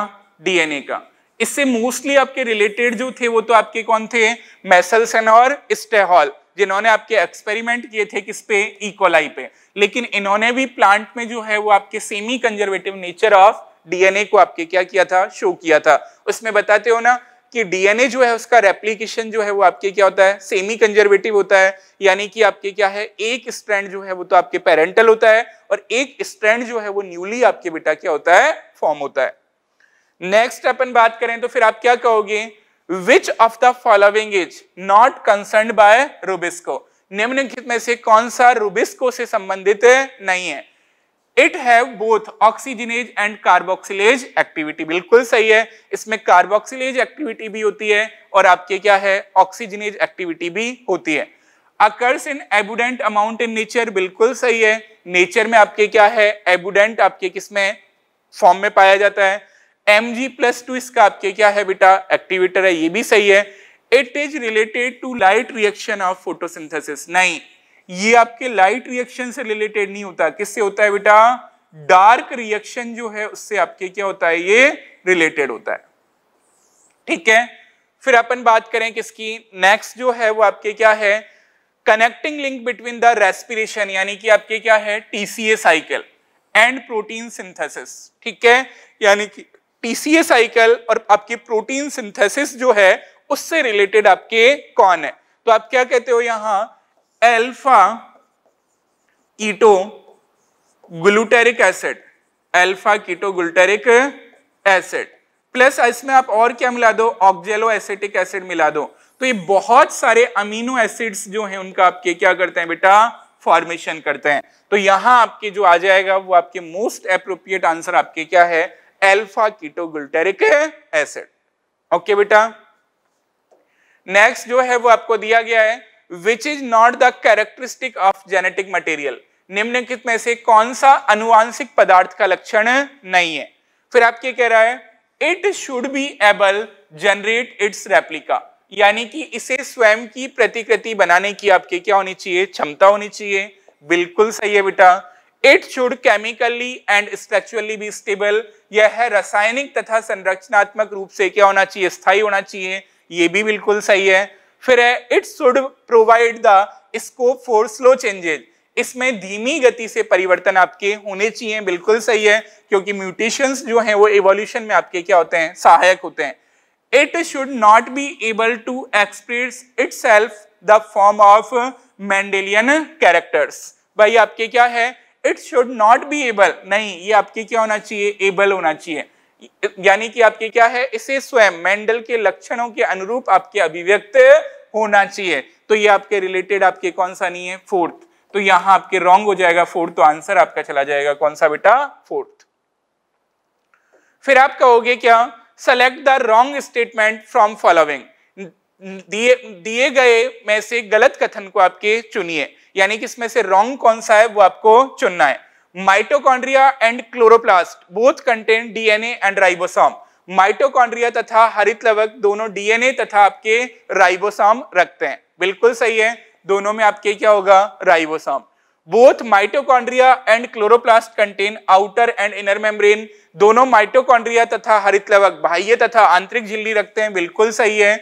A: डीएनए का इससे मोस्टली आपके रिलेटेड जो थे वो तो आपके कौन थे मैसलसन और स्टेहॉल जिन्होंने आपके एक्सपेरिमेंट किए थे किस पे इकोलाई e पे लेकिन इन्होंने भी प्लांट में जो है वो आपके semi conservative nature of DNA को आपके क्या किया था शो किया था उसमें बताते हो ना कि डीएनए जो है उसका रेप्लीकेशन जो है वो आपके क्या होता है सेमी कंजर्वेटिव होता है यानी कि आपके क्या है एक स्ट्रैंड जो है वो तो आपके पेरेंटल होता है और एक स्ट्रैंड जो है वो न्यूली आपके बेटा क्या होता है फॉर्म होता है नेक्स्ट अपन बात करें तो फिर आप क्या कहोगे which of the following is not concern by RuBisCO निम्नलिखित में से कौन सा रूबिस्को से संबंधित नहीं है it have both oxygenase and carboxylase activity बिल्कुल सही है इसमें कार्बोक्सिलेज एक्टिविटी भी होती है और आपके क्या है ऑक्सीजनेज एक्टिविटी भी होती है occurs in abundant amount in nature बिल्कुल सही है नेचर में आपके क्या है एबुडेंट आपके किसमें फॉर्म में पाया जाता है एम जी प्लस टू इसका आपके क्या है बेटा एक्टिवेटर है ये भी सही है it is related to light reaction of photosynthesis नहीं ये आपके लाइट रिएक्शन से रिलेटेड नहीं होता किससे होता है बेटा डार्क रिएक्शन जो है उससे आपके क्या होता है ये रिलेटेड होता है ठीक है फिर अपन बात करें किसकी नेक्स्ट जो है वो आपके क्या है connecting link between the respiration यानी कि आपके क्या है TCA cycle and protein synthesis ठीक है यानी कि पीसीए साइकिल और आपकी प्रोटीन सिंथेसिस जो है उससे रिलेटेड आपके कौन है तो आप क्या कहते हो यहां alpha keto glutaric acid alpha keto glutaric acid plus इसमें आप और क्या मिला दो ऑक्जेलो एसिटिक एसिड मिला दो तो ये बहुत सारे अमीनो एसिड्स जो हैं उनका आपके क्या करते हैं बेटा फॉर्मेशन करते हैं तो यहां आपके जो आ जाएगा वो आपके मोस्ट अप्रोप्रिएट आंसर आपके क्या है एल्फा कीटोगुलटेरिक एसिड ओके बेटा नेक्स्ट जो है वो आपको दिया गया है which is not the characteristic of genetic material निम्नलिखित में से कौन सा अनुवांशिक पदार्थ का लक्षण नहीं है फिर आप क्या कह रहा है it should be able generate its replica यानी कि इसे स्वयं की प्रतिकृति बनाने की आपके क्या होनी चाहिए क्षमता होनी चाहिए बिल्कुल सही है बेटा it should chemically and structurally भी स्टेबल यह है रासायनिक तथा संरचनात्मक रूप से क्या होना चाहिए स्थायी होना चाहिए ये भी बिल्कुल सही है फिर है it should provide the scope for slow changes इसमें धीमी गति से परिवर्तन आपके होने चाहिए बिल्कुल सही है क्योंकि म्यूटेशन जो है वो एवोल्यूशन में आपके क्या होते हैं सहायक होते हैं it should not be able to express it the form of Mendelian characters भाई आपके क्या है it should not be able नहीं ये आपके क्या होना चाहिए एबल होना चाहिए यानी कि आपके क्या है इसे स्वयं मेंडल के लक्षणों के अनुरूप आपके अभिव्यक्त होना चाहिए तो ये आपके रिलेटेड आपके कौन सा नहीं है फोर्थ तो यहां आपके रॉन्ग हो जाएगा फोर्थ तो आंसर आपका चला जाएगा कौन सा बेटा फोर्थ फिर आप कहोगे क्या select the wrong statement from following दिए दिए गए में से गलत कथन को आपके चुनिए यानी कि इसमें से रॉन्ग कौन सा है वो आपको चुनना है mitochondria and chloroplast both contain DNA and ribosome mitochondria तथा हरित लवक दोनों डीएनए तथा आपके राइबोसोम रखते हैं बिल्कुल सही है दोनों में आपके क्या होगा ribosome both mitochondria and chloroplast contain outer and inner membrane दोनों माइटोकॉन्ड्रिया तथा हरित लवक बाह्य तथा आंतरिक झिल्ली रखते हैं बिल्कुल सही है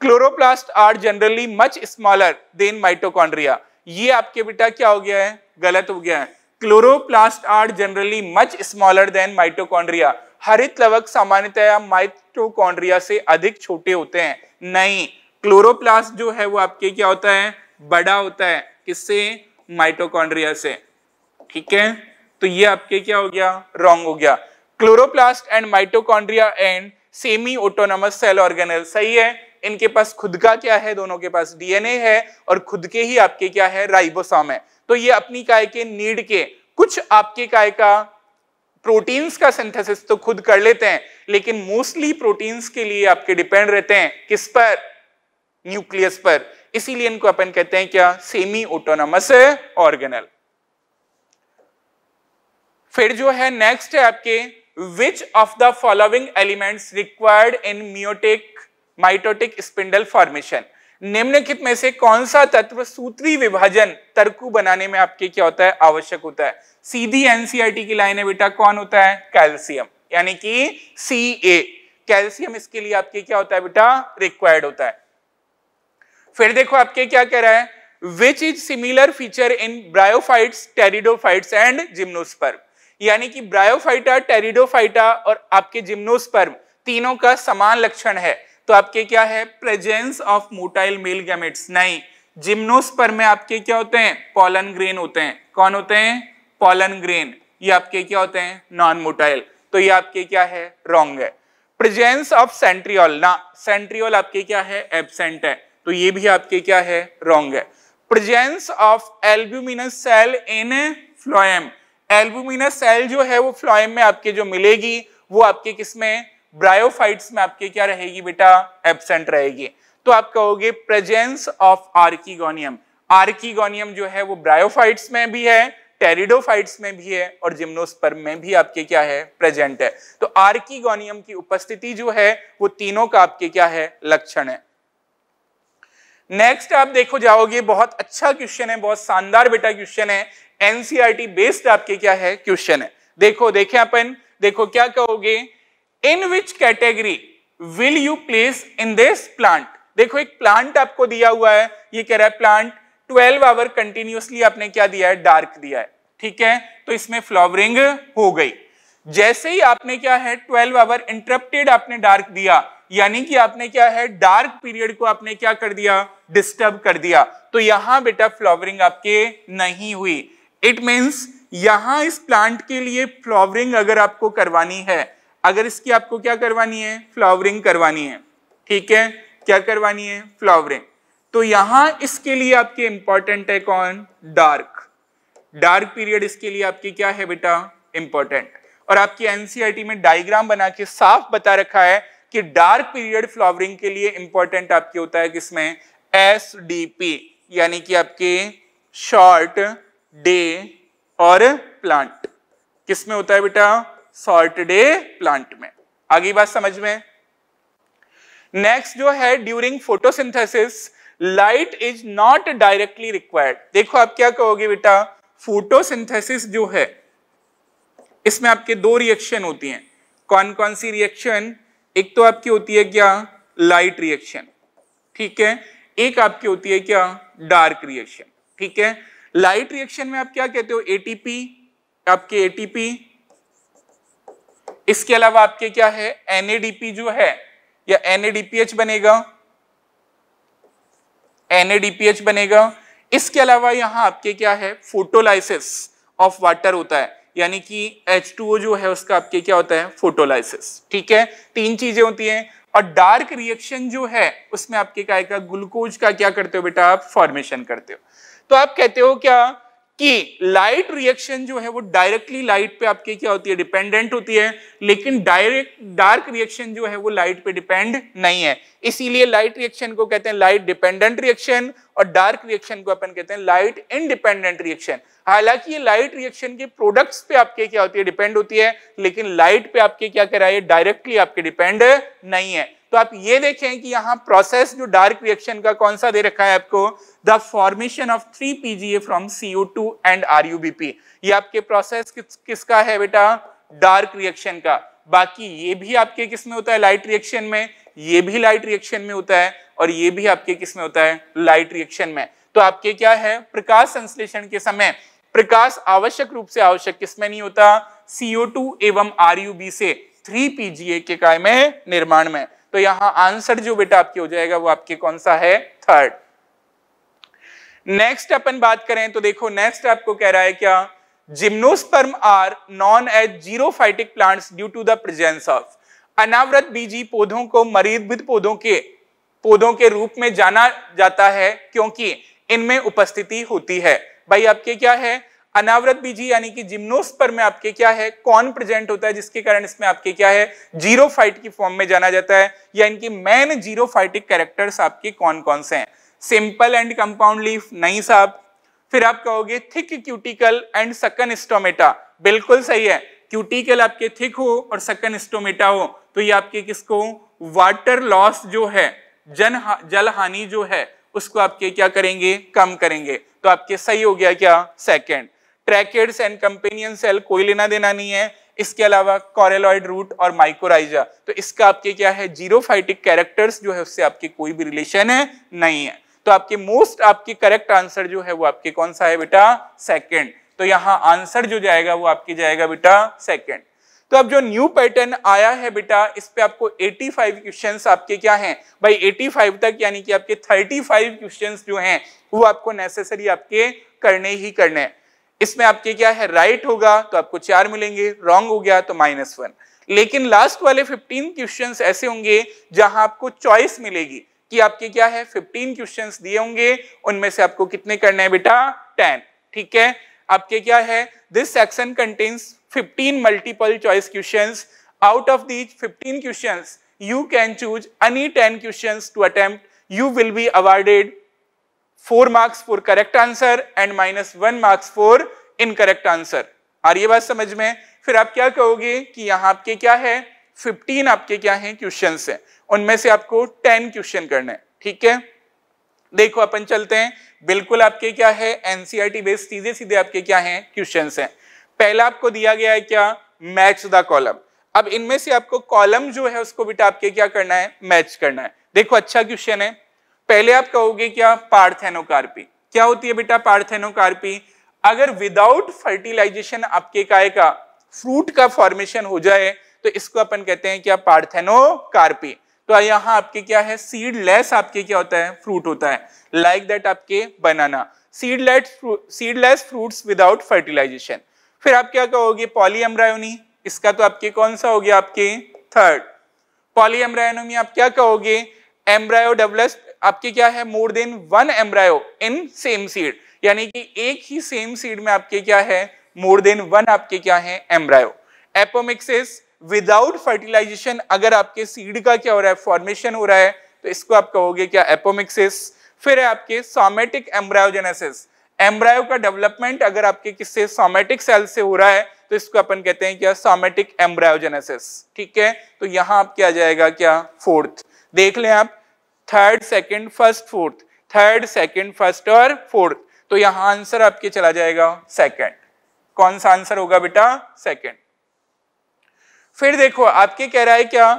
A: chloroplast are generally much smaller than mitochondria ये आपके बेटा क्या हो गया है गलत हो गया है chloroplast are generally much smaller than mitochondria हरित लवक सामान्यतया माइटोकॉन्ड्रिया से अधिक छोटे होते हैं नहीं क्लोरोप्लास्ट जो है वो आपके क्या होता है बड़ा होता है किससे माइटोकॉन्ड्रिया से ठीक है तो ये आपके क्या हो गया रॉन्ग हो गया chloroplast and mitochondria and semi autonomous cell organelle सही है इनके पास खुद का क्या है दोनों के पास डीएनए है और खुद के ही आपके क्या है राइबोसोम है तो ये अपनी काय के नीड के कुछ आपके काय का प्रोटीन्स का सिंथेसिस तो खुद कर लेते हैं लेकिन मोस्टली प्रोटीन्स के लिए आपके डिपेंड रहते हैं किस पर न्यूक्लियस पर इसीलिए इनको अपन कहते हैं क्या सेमी ऑटोनमस ऑर्गेनल फिर जो है नेक्स्ट है आपके which of the following elements required in meiotic mitotic spindle formation निम्नलिखित में से कौन सा तत्व सूत्री विभाजन तरकु बनाने में आपके क्या होता है आवश्यक होता है सीधी एनसीआरटी की लाइन है बेटा कौन होता है कैल्सियम यानी कि सी ए कैल्शियम इसके लिए आपके क्या होता है बेटा रिक्वायर्ड होता है फिर देखो आपके क्या कह रहा है which is similar feature in bryophytes pteridophytes and gymnosperm यानी कि ब्रायोफाइटा टेरिडोफाइटा और आपके जिम्नोस्पर्म तीनों का समान लक्षण है तो आपके क्या है presence of motile male gametes नहीं पर में आपके क्या होते हैं पॉलन ग्रेन होते हैं कौन होते हैं पॉलन ग्रेन ये आपके क्या होते हैं नॉन मोटाइल तो ये आपके क्या है रॉन्ग है प्रेजेंस ऑफ सेंट्रियोल ना सेंट्रियोल आपके क्या है एबसेंट है तो ये भी आपके क्या है रॉन्ग है presence of albuminous cell in phloem albuminous cell जो है वो फ्लोएम में आपके जो मिलेगी वो आपके किसमें ब्रायोफाइट्स में आपके क्या रहेगी बेटा एबसेंट रहेगी तो आप कहोगे प्रेजेंस ऑफ आर्कीगोनियम आर्कीगोनियम जो है वो ब्रायोफाइट्स में भी है टेरिडोफाइट्स में भी है और जिम्नोस्पर्म में भी आपके क्या है प्रेजेंट है तो आर्कीगोनियम की उपस्थिति जो है वो तीनों का आपके क्या है लक्षण है नेक्स्ट आप देखो जाओगे बहुत अच्छा क्वेश्चन है बहुत शानदार बेटा क्वेश्चन है एनसीईआरटी बेस्ड e आपके क्या है क्वेश्चन है देखो देखें अपन देखो क्या कहोगे in which category will you place in this plant देखो एक प्लांट आपको दिया हुआ है ये कह रहा है प्लांट 12 आवर कंटिन्यूसली आपने क्या दिया है डार्क दिया है ठीक है तो इसमें फ्लॉवरिंग हो गई जैसे ही आपने क्या है 12 आवर इंटरप्टेड आपने डार्क दिया यानी कि आपने क्या है डार्क पीरियड को आपने क्या कर दिया डिस्टर्ब कर दिया तो यहां बेटा फ्लॉवरिंग आपके नहीं हुई इट मीन्स यहां इस प्लांट के लिए फ्लॉवरिंग अगर आपको करवानी है अगर इसकी आपको क्या करवानी है फ्लावरिंग करवानी है ठीक है क्या करवानी है फ्लावरिंग तो यहां इसके लिए आपके इंपॉर्टेंट है कौन डार्क डार्क पीरियड इसके लिए आपके क्या है बेटा इंपॉर्टेंट और आपकी एनसीईआरटी e में डायग्राम बना के साफ बता रखा है कि डार्क पीरियड फ्लावरिंग के लिए इंपॉर्टेंट आपके होता है किसमें एस डी पी यानी कि आपके शॉर्ट डे और प्लांट किसमें होता है बेटा सॉर्टडे प्लांट में आगे बात समझ में नेक्स्ट जो है during photosynthesis light is not directly required देखो आप क्या कहोगे बेटा फोटोसिंथेसिस जो है इसमें आपके दो रिएक्शन होती हैं कौन कौन सी रिएक्शन एक तो आपकी होती है क्या लाइट रिएक्शन ठीक है एक आपकी होती है क्या डार्क रिएक्शन ठीक है लाइट रिएक्शन में आप क्या कहते हो एटीपी आपके एटीपी इसके अलावा आपके क्या है एनएडीपी जो है या एनएडीपीएच बनेगा एनएडीपीएच बनेगा इसके अलावा यहां आपके क्या है फोटोलाइसिस ऑफ वाटर होता है यानी कि टू जो है उसका आपके क्या होता है फोटोलाइसिस ठीक है तीन चीजें होती हैं और डार्क रिएक्शन जो है उसमें आपके क्या ग्लूकोज का क्या करते हो बेटा आप फॉर्मेशन करते हो तो आप कहते हो क्या कि लाइट रिएक्शन जो है वो डायरेक्टली लाइट पे आपके क्या होती है डिपेंडेंट होती है लेकिन डायरेक्ट डार्क रिएक्शन जो है वो लाइट पे डिपेंड नहीं है इसीलिए लाइट रिएक्शन को कहते हैं लाइट डिपेंडेंट रिएक्शन और डार्क रिएक्शन को अपन कहते हैं लाइट इनडिपेंडेंट रिएक्शन हालांकि ये लाइट रिएक्शन के प्रोडक्ट्स पे आपके क्या होती है डिपेंड होती है लेकिन लाइट पे आपके क्या कर रहा है डायरेक्टली आपके डिपेंड नहीं है तो आप ये देखें कि यहाँ प्रोसेस जो डार्क रिएक्शन का कौन सा दे रखा है आपको the formation of three PGA from CO two and R ये आपके प्रोसेस किस, किसका है बेटा डार्क रिएक्शन का बाकी ये भी आपके किस में होता है लाइट रिएक्शन में ये भी लाइट रिएक्शन में होता है और ये भी आपके किस में होता है लाइट रिएक्शन में तो आपके क्या है प्रकाश संश्लेषण के समय प्रकाश आवश्यक रूप से आवश्यक किसमें नहीं होता CO2 एवं RUB से 3 PGA के काय में निर्माण में तो यहां आंसर जो बेटा आपके हो जाएगा वो आपके कौन सा है थर्ड नेक्स्ट अपन बात करें तो देखो नेक्स्ट आपको कह रहा है क्या gymnosperm are non as xerophytic plants due to the presence of अनावृत बीजी पौधों को मरीदभिद पौधों के पौधों के रूप में जाना जाता है क्योंकि इनमें उपस्थिति होती है भाई आपके क्या है अनावृत बीजी यानी कि जिम्नोस्पर में आपके क्या है कौन प्रेजेंट होता है जिसके कारण इसमें आपके क्या है जीरो फाइट की फॉर्म में जाना जाता है या इनकी मैन जीरो फाइटिक कैरेक्टर्स आपके कौन कौन से हैं सिंपल एंड कंपाउंड लीफ नहीं साहब फिर आप कहोगे thick cuticle and sunken stomata बिल्कुल सही है क्यूटिकल आपके थिक हो और सकन स्टोमेटा हो तो ये आपके किसको वाटर लॉस जो है जन हा, जल हानि जो है उसको आपके क्या करेंगे कम करेंगे तो आपके सही हो गया क्या second tracheids and companion cell कोई लेना देना नहीं है इसके अलावा कॉरेलॉइड रूट और माइकोराइजा तो इसका आपके क्या है जीरो फाइटिक कैरेक्टर्स जो है उससे आपके कोई भी रिलेशन है नहीं है तो आपके मोस्ट आपके करेक्ट आंसर जो है वो आपके कौन सा है बेटा सेकेंड तो यहाँ आंसर जो जाएगा वो आपके जाएगा बेटा सेकेंड तो अब जो न्यू पैटर्न आया है बेटा इस पे आपको 85 फाइव क्वेश्चन आपके क्या हैं भाई 85 तक यानी कि आपके 35 फाइव क्वेश्चन जो हैं वो आपको नेसेसरी आपके करने ही करने हैं इसमें आपके क्या है राइट right होगा तो आपको चार मिलेंगे रॉन्ग हो गया तो माइनस वन लेकिन लास्ट वाले 15 क्वेश्चन ऐसे होंगे जहां आपको चॉइस मिलेगी कि आपके क्या है 15 क्वेश्चन दिए होंगे उनमें से आपको कितने करने हैं बेटा 10 ठीक है आपके क्या है this section contains 15 multiple choice questions. Out of these 15 questions, you can choose any 10 questions to attempt. You will be awarded 4 marks for correct answer and minus 1 marks for incorrect answer. आ ye baat samajh mein fir aap kya kahoge ki yahan aapke kya hai 15 aapke kya है questions hain unme se aapko 10 question करना है theek hai देखो अपन चलते हैं बिल्कुल आपके क्या है एनसीआरटी बेस्ड सीधे सीधे आपके क्या है क्वेश्चन हैं पहला आपको दिया गया है क्या मैच द कॉलम अब इनमें से आपको कॉलम जो है उसको बेटा आपके क्या करना है मैच करना है देखो अच्छा क्वेश्चन है पहले आप कहोगे क्या पार्थेनोकार्पी क्या होती है बेटा पार्थेनोकार्पी अगर विदाउट फर्टिलाइजेशन आपके काय का फ्रूट का फॉर्मेशन हो जाए तो इसको अपन कहते हैं क्या पार्थेनोकार्पी तो यहां आपके क्या है सीडलेस आपके क्या होता है फ्रूट होता है लाइक like दैट आपके banana seedless seedless fruits without fertilization फिर आप क्या कहोगे पॉलीएमरायोनी इसका तो आपके कौन सा हो गया आपके थर्ड पॉलीएमरायोनी आप क्या कहोगे एम्ब्रायो डेवलप्स आपके क्या है more than one embryo in same seed यानी कि एक ही सेम सीड में आपके क्या है मोर देन वन आपके क्या है एम्ब्रायो एपोमिक्सिस विदाउट फर्टिलाइजेशन अगर आपके सीड का क्या हो रहा है फॉर्मेशन हो रहा है तो इसको आप कहोगे क्या एपोमिक्सिस फिर है आपके सोमेटिक एम्ब्रायोजेनेसिस एम्ब्रायो का डेवलपमेंट अगर आपके किससे सोमेटिक सेल से हो रहा है तो इसको अपन कहते हैं क्या सोमेटिक एम्ब्रायोजेनेसिस ठीक है तो यहां आप क्या जाएगा क्या फोर्थ देख लें आप third second first fourth third second first और फोर्थ तो यहां आंसर आपके चला जाएगा सेकंड कौन सा आंसर होगा बेटा सेकंड फिर देखो आपके कह रहा है क्या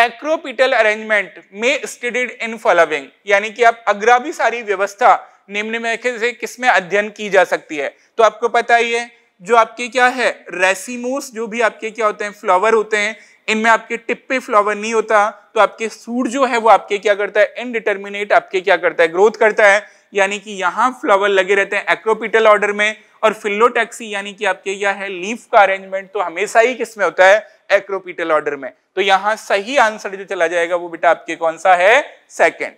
A: एक्रोपिटल अरेंजमेंट में स्टडीड इन फॉलोविंग यानी कि आप अग्रा भी सारी व्यवस्था निम्न में से किसमें अध्ययन की जा सकती है तो आपको पता ही है जो आपके क्या है रेसिमोस जो भी आपके क्या होते हैं फ्लावर होते हैं इनमें आपके टिप्पे फ्लावर नहीं होता तो आपके सूट जो है वो आपके क्या करता है इनडिटर्मिनेट आपके क्या करता है ग्रोथ करता है यानी कि यहाँ फ्लावर लगे रहते हैं एक्रोपिटल ऑर्डर में और फिल्लोटैक्सी यानी कि आपके क्या है लीफ का अरेंजमेंट तो हमेशा ही किसमें होता है एक्रोपिटल ऑर्डर में तो यहाँ सही आंसर जो चला जाएगा वो बेटा आपके कौन सा है सेकेंड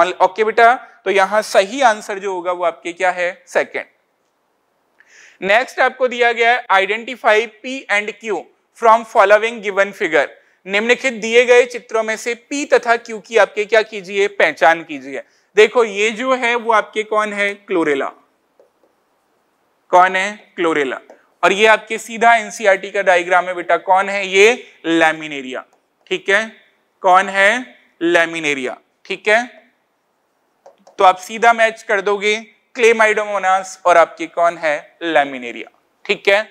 A: ओके okay बेटा तो यहां सही आंसर जो होगा वो आपके क्या है सेकंड नेक्स्ट आपको दिया गया है identify P and Q from following given figure निम्नलिखित दिए गए चित्रों में से पी तथा क्यू की आपके क्या कीजिए पहचान कीजिए देखो ये जो है वो आपके कौन है क्लोरेला कौन है क्लोरेला और ये आपके सीधा एनसीआरटी e का डायग्राम है बेटा कौन है ये लैमिनेरिया ठीक है कौन है लैमिनेरिया ठीक है तो आप सीधा मैच कर दोगे क्लेमाइडोमोनास और आपके कौन है लेमिनेरिया ठीक है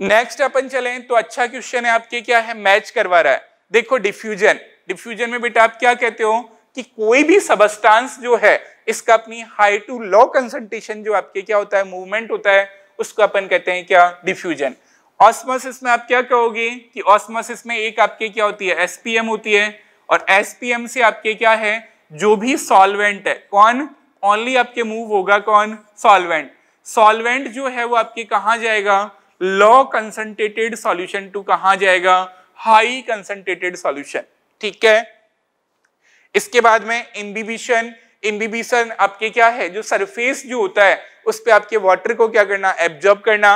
A: नेक्स्ट अपन चले तो अच्छा क्वेश्चन है आपके क्या है मैच करवा रहा है देखो डिफ्यूजन डिफ्यूजन में बेटा आप क्या कहते हो कि कोई भी सबस्टांस जो है इसका अपनी हाई टू लो कंसंट्रेशन जो आपके क्या होता है मूवमेंट होता है उसको अपन कहते हैं क्या डिफ्यूजन ऑस्मोसिस में आप क्या कहोगे कि ऑस्मोसिस में एक आपके क्या होती है एसपीएम होती है और एसपीएम से आपके क्या है जो भी सॉल्वेंट है कौन ओनली आपके मूव होगा कौन सॉल्वेंट सॉल्वेंट जो है वो आपके कहा जाएगा लो कंसनट्रेटेड सॉल्यूशन टू कहा जाएगा हाई कंसनट्रेटेड सॉल्यूशन ठीक है इसके बाद में इम्बिबिशन इम्बिबिशन आपके क्या है जो सरफेस जो होता है उस पर आपके वाटर को क्या करना एब्जॉर्ब करना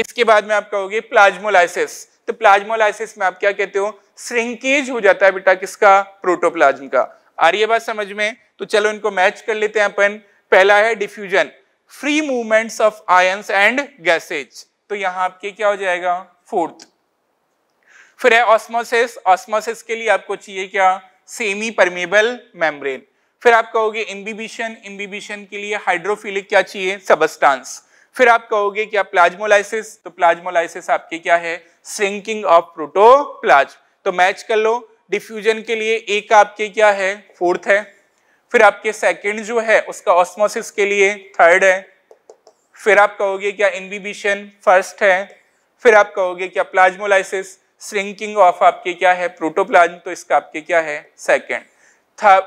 A: इसके बाद में आप कहोगे प्लाज्मोलाइसिस तो प्लाज्मोलाइसिस में आप क्या कहते हो श्रिंकेज हो जाता है बेटा किसका प्रोटोप्लाज्म का आ रही है बात समझ में तो चलो इनको मैच कर लेते हैं अपन पहला है diffusion free movements of ions and gases तो यहां आपके क्या हो जाएगा फोर्थ फिर है ऑस्मोसिस ऑस्मोसिस के लिए आपको चाहिए क्या सेमी परमेबल मेम्ब्रेन फिर आप कहोगे इम्बिबिशन इम्बिबिशन के लिए हाइड्रोफिलिक क्या चाहिए सबस्टांस फिर आप कहोगे क्या प्लाज्मोलाइसिस तो प्लाज्मोलाइसिस आपके क्या है श्रिंकिंग ऑफ प्रोटोप्लाज्म तो मैच कर लो डिफ्यूजन के लिए एक आपके क्या है फोर्थ है फिर आपके सेकंड जो है उसका ऑस्मोसिस के लिए थर्ड है फिर आप कहोगे क्या इनबिबिशन फर्स्ट है फिर आप कहोगे क्या प्लाज्मोलाइसिस श्रिंकिंग ऑफ आपके क्या है प्रोटोप्लाज्म तो इसका आपके क्या है सेकंड था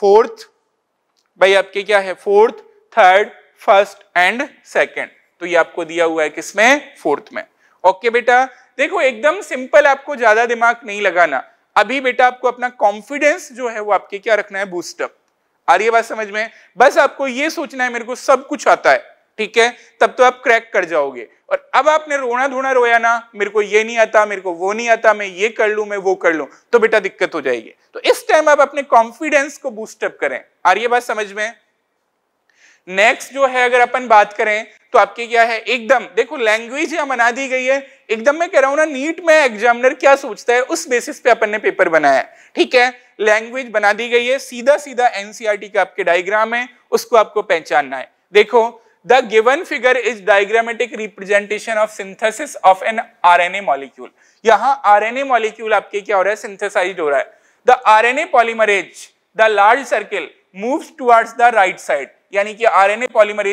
A: फोर्थ भाई आपके क्या है fourth third first and second तो ये आपको दिया हुआ है किसमें फोर्थ में ओके बेटा देखो एकदम सिंपल आपको ज्यादा दिमाग नहीं लगाना अभी बेटा आपको अपना कॉन्फिडेंस जो है वो आपके क्या रखना है बूस्टअप आ रही है बात समझ में बस आपको ये सोचना है मेरे को सब कुछ आता है ठीक है तब तो आप क्रैक कर जाओगे और अब आपने रोना धोना रोया ना मेरे को ये नहीं आता मेरे को वो नहीं आता मैं ये कर लू मैं वो कर लू तो बेटा दिक्कत हो जाएगी तो इस टाइम आप अपने कॉन्फिडेंस को बूस्टअप करें आ रही है बात समझ में नेक्स्ट जो है अगर अपन बात करें तो आपके क्या है एकदम देखो लैंग्वेज यहां बना दी गई है एकदम मैं कह रहा हूं ना नीट में एग्जामिनर क्या सोचता है उस बेसिस पे अपन ने पेपर बनाया है ठीक है लैंग्वेज बना दी गई है सीधा सीधा एनसीआरटी का आपके डायग्राम है उसको आपको पहचानना है देखो the given diagrammatic representation of synthesis of an R N A molecule यहां आर यहाँ ए मॉलिक्यूल आपके क्या हो रहा है सिंथेसाइज हो रहा है N A polymerase the large circle moves towards the right side यानी कि आर एन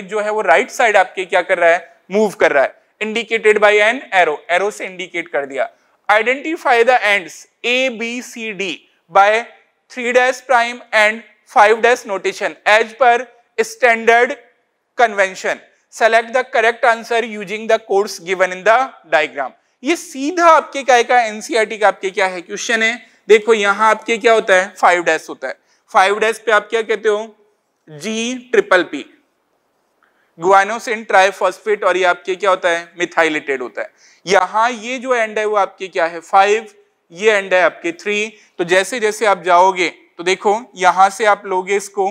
A: जो है वो राइट साइड आपके क्या कर रहा है मूव कर रहा है indicated by an arrow arrow से इंडिकेट कर दिया identify the ends A B C D by three dash prime and five dash notation as per standard convention select the correct answer using the codes given in the diagram ये सीधा आपके क्या का NCERT e का आपके क्या है question है देखो यहां आपके क्या होता है फाइव डैश होता है फाइव डैश पे आप क्या कहते हो G triple P guanosine triphosphate और ये आपके क्या होता है मिथाइलेटेड होता है यहां ये जो एंड है वो आपके क्या है फाइव ये एंड है आपके थ्री तो जैसे जैसे आप जाओगे तो देखो यहां से आप लोगे इसको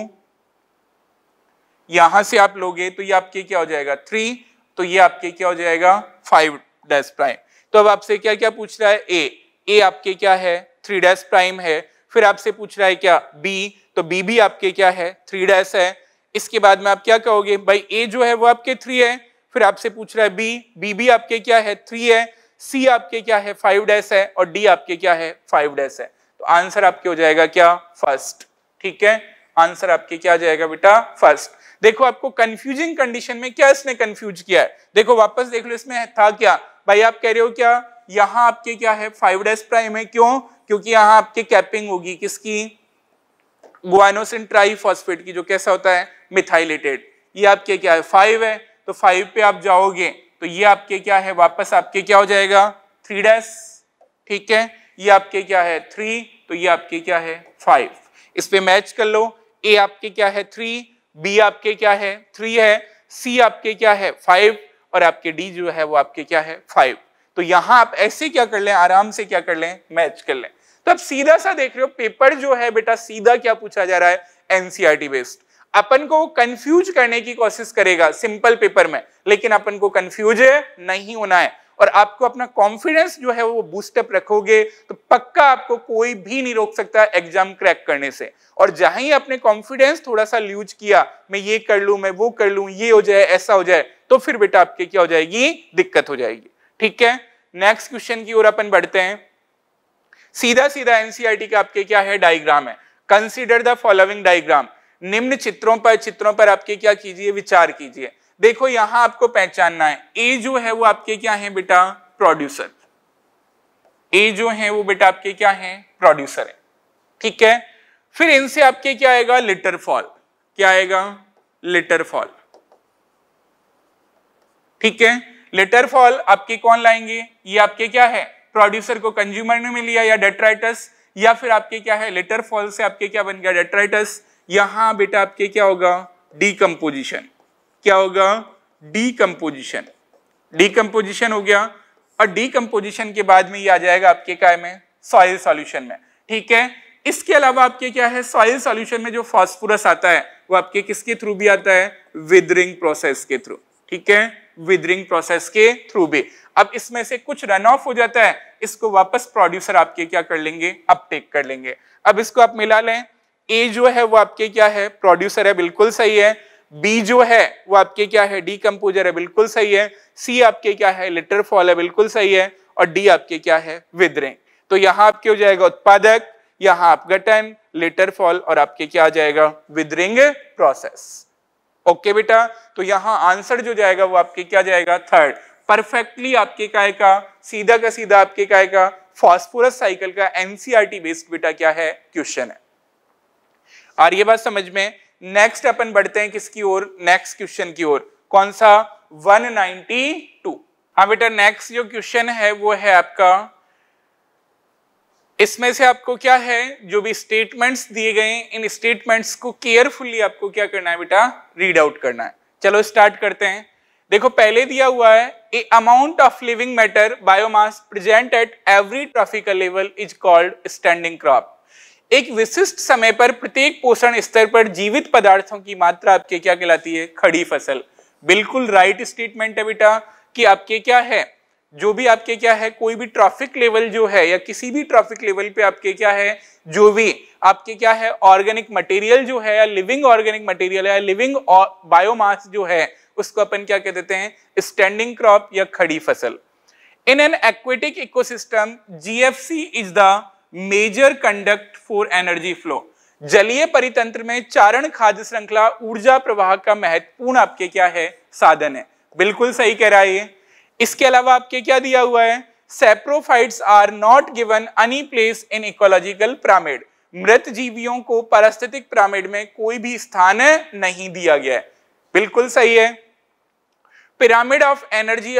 A: यहां से आप लोगे तो ये आपके क्या हो जाएगा थ्री तो ये आपके क्या हो जाएगा फाइव डैश प्राइम तो अब आपसे क्या क्या पूछ रहा है ए ए आपके क्या है थ्री डैश प्राइम है फिर आपसे पूछ रहा है क्या बी तो बी भी आपके क्या है थ्री डैश है इसके बाद में आप क्या कहोगे भाई ए जो है वो आपके थ्री है फिर आपसे पूछ रहा है बी बी भी आपके क्या है थ्री है सी आपके क्या है फाइव डैश है और डी आपके क्या है फाइव डैश है तो आंसर आपके हो जाएगा क्या फर्स्ट ठीक है आंसर आपके क्या जाएगा बेटा फर्स्ट देखो आपको कंफ्यूजिंग कंडीशन में क्या इसने कंफ्यूज किया है देखो वापस देख लो इसमें था क्या भाई आप कह रहे हो क्या यहां आपके क्या है फाइव डैश प्राइम है क्यों क्योंकि यहां आपकी कैपिंग होगी किसकी गुआनोसिन ट्राईफॉस्फेट की जो कैसा होता है मिथाइलेटेड ये आपके क्या है फाइव है तो फाइव पे आप जाओगे तो ये आपके क्या है वापस आपके क्या हो जाएगा थ्री डैश ठीक है ये आपके क्या है थ्री तो ये आपके क्या है फाइव इस पे मैच कर लो ए आपके क्या है थ्री बी आपके क्या है थ्री है सी आपके क्या है फाइव और आपके डी जो है वो आपके क्या है फाइव तो यहां आप ऐसे क्या कर लें आराम से क्या कर लें मैच कर लें तो आप सीधा सा देख रहे हो पेपर जो है बेटा सीधा क्या पूछा जा रहा है एनसीआरटी बेस्ड e अपन को कंफ्यूज करने की कोशिश करेगा सिंपल पेपर में लेकिन अपन को कंफ्यूज नहीं होना है और आपको अपना कॉन्फिडेंस जो है वो बूस्टअप रखोगे तो पक्का आपको कोई भी नहीं रोक सकता एग्जाम क्रैक करने से और जहां ही आपने कॉन्फिडेंस थोड़ा सा लूज किया मैं ये कर लू मैं वो कर लू ये हो जाए ऐसा हो जाए तो फिर बेटा आपके क्या हो जाएगी दिक्कत हो जाएगी ठीक है नेक्स्ट क्वेश्चन की ओर अपन बढ़ते हैं सीधा सीधा एनसीईआरटी के आपके क्या है डायग्राम है कंसीडर द फॉलोइंग डायग्राम निम्न चित्रों पर चित्रों पर आपके क्या कीजिए विचार कीजिए देखो यहां आपको पहचानना है ए जो है वो आपके क्या है बेटा प्रोड्यूसर ए जो है वो बेटा आपके क्या है प्रोड्यूसर है ठीक है फिर इनसे आपके क्या आएगा लिटर फॉल क्या आएगा लिटर फॉल ठीक है लेटर फॉल आपके कौन लाएंगे ये आपके क्या है प्रोड्यूसर को कंज्यूमर ने मिलिया या डेट्राइटस या फिर आपके क्या है लेटर फॉल से आपके क्या बन गया डेट्राइटस यहां बेटा आपके क्या होगा डीकम्पोजिशन क्या होगा डीकम्पोजिशन डीकम्पोजिशन हो गया और डीकम्पोजिशन के बाद में ये आ जाएगा आपके काय में सॉइल सॉल्यूशन में ठीक है इसके अलावा आपके क्या है सॉइल सॉल्यूशन में जो फॉस्फोरस आता है वो आपके किसके थ्रू भी आता है विदरिंग प्रोसेस के थ्रू ठीक है विदरिंग प्रोसेस के थ्रू भी अब इसमें से कुछ रन ऑफ हो जाता है इसको वापस प्रोड्यूसर आपके क्या कर लेंगे अपटेक कर लेंगे अब इसको आप मिला लें ए जो है वो आपके क्या है प्रोड्यूसर है बिल्कुल सही है बी जो है वो आपके क्या है डी कंपोजर है बिल्कुल सही है सी आपके क्या है लिटर फॉल है बिल्कुल सही है और डी आपके क्या है विदरिंग तो यहाँ आपके हो जाएगा उत्पादक यहाँ गटन लेटर फॉल और आपके क्या आ जाएगा विदरिंग प्रोसेस ओके बेटा तो यहाँ आंसर जो जाएगा वो आपके क्या जाएगा थर्ड परफेक्टली आपके काय का सीधा का सीधा आपके काय का फॉस्फोरस साइकिल का एनसीआरटी बेस्ड बेटा क्या है क्वेश्चन है और ये बात समझ में नेक्स्ट अपन बढ़ते हैं किसकी ओर नेक्स्ट क्वेश्चन की ओर कौन सा 192 हाँ बेटा नेक्स्ट जो क्वेश्चन है वो है आपका इसमें से आपको क्या है जो भी स्टेटमेंट्स दिए गए इन स्टेटमेंट्स को केयरफुली आपको क्या करना है बेटा रीड आउट करना है चलो स्टार्ट करते हैं देखो पहले दिया हुआ है a amount of living matter biomass present at every trophic level is called standing crop एक विशिष्ट समय पर प्रत्येक पोषण स्तर पर जीवित पदार्थों की मात्रा आपके क्या कहलाती है खड़ी फसल बिल्कुल राइट स्टेटमेंट है बेटा कि आपके क्या है जो भी आपके क्या है कोई भी ट्रॉफिक लेवल जो है या किसी भी ट्रॉफिक लेवल पे आपके क्या है जो भी आपके क्या है ऑर्गेनिक मटेरियल जो है या लिविंग ऑर्गेनिक मटेरियल या लिविंग बायोमास uh, जो है उसको अपन क्या कह देते हैं स्टैंडिंग क्रॉप या खड़ी फसल in an aquatic ecosystem GFC is the major conduct for energy flow जलीय परितंत्र में चारण खाद्य श्रृंखला ऊर्जा प्रवाह का महत्वपूर्ण आपके क्या है साधन है बिल्कुल सही कह रहा है ये इसके अलावा आपके क्या दिया हुआ है saprophytes are not given any place in ecological pyramid मृत जीवियों को परिस्थितिक प्रामेड में कोई भी स्थान नहीं दिया गया है बिल्कुल सही है pyramid of energy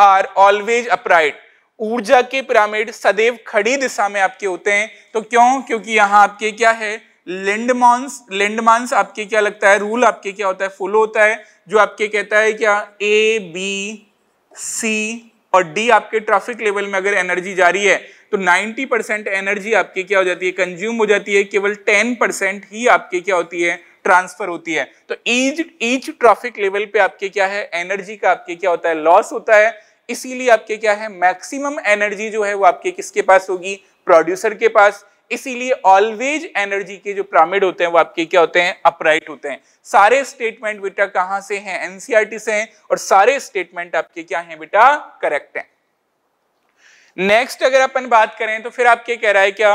A: are always upright ऊर्जा के पिरामिड सदैव खड़ी दिशा में आपके होते हैं तो क्यों क्योंकि यहां आपके क्या है लिंडमांस लिंडमांस आपके क्या लगता है रूल आपके क्या होता है फुल होता है जो आपके कहता है क्या ए बी सी और डी आपके ट्रैफिक लेवल में अगर एनर्जी जा रही है तो 90 परसेंट एनर्जी आपकी क्या हो जाती है कंज्यूम हो जाती है केवल 10 परसेंट ही आपके क्या होती है ट्रांसफर होती है तो ईच ईच ट्रॉफिक लेवल पे आपके क्या है एनर्जी का आपके क्या होता है लॉस होता है इसीलिए आपके क्या है मैक्सिमम एनर्जी जो है वो आपके किसके पास होगी प्रोड्यूसर के पास इसीलिए ऑलवेज एनर्जी के जो प्रामिड होते हैं वो आपके क्या होते हैं अपराइट होते हैं सारे स्टेटमेंट बेटा कहां से हैं एनसीआरटी e से हैं और सारे स्टेटमेंट आपके क्या हैं बेटा करेक्ट हैं नेक्स्ट अगर अपन बात करें तो फिर आपके कह रहा है क्या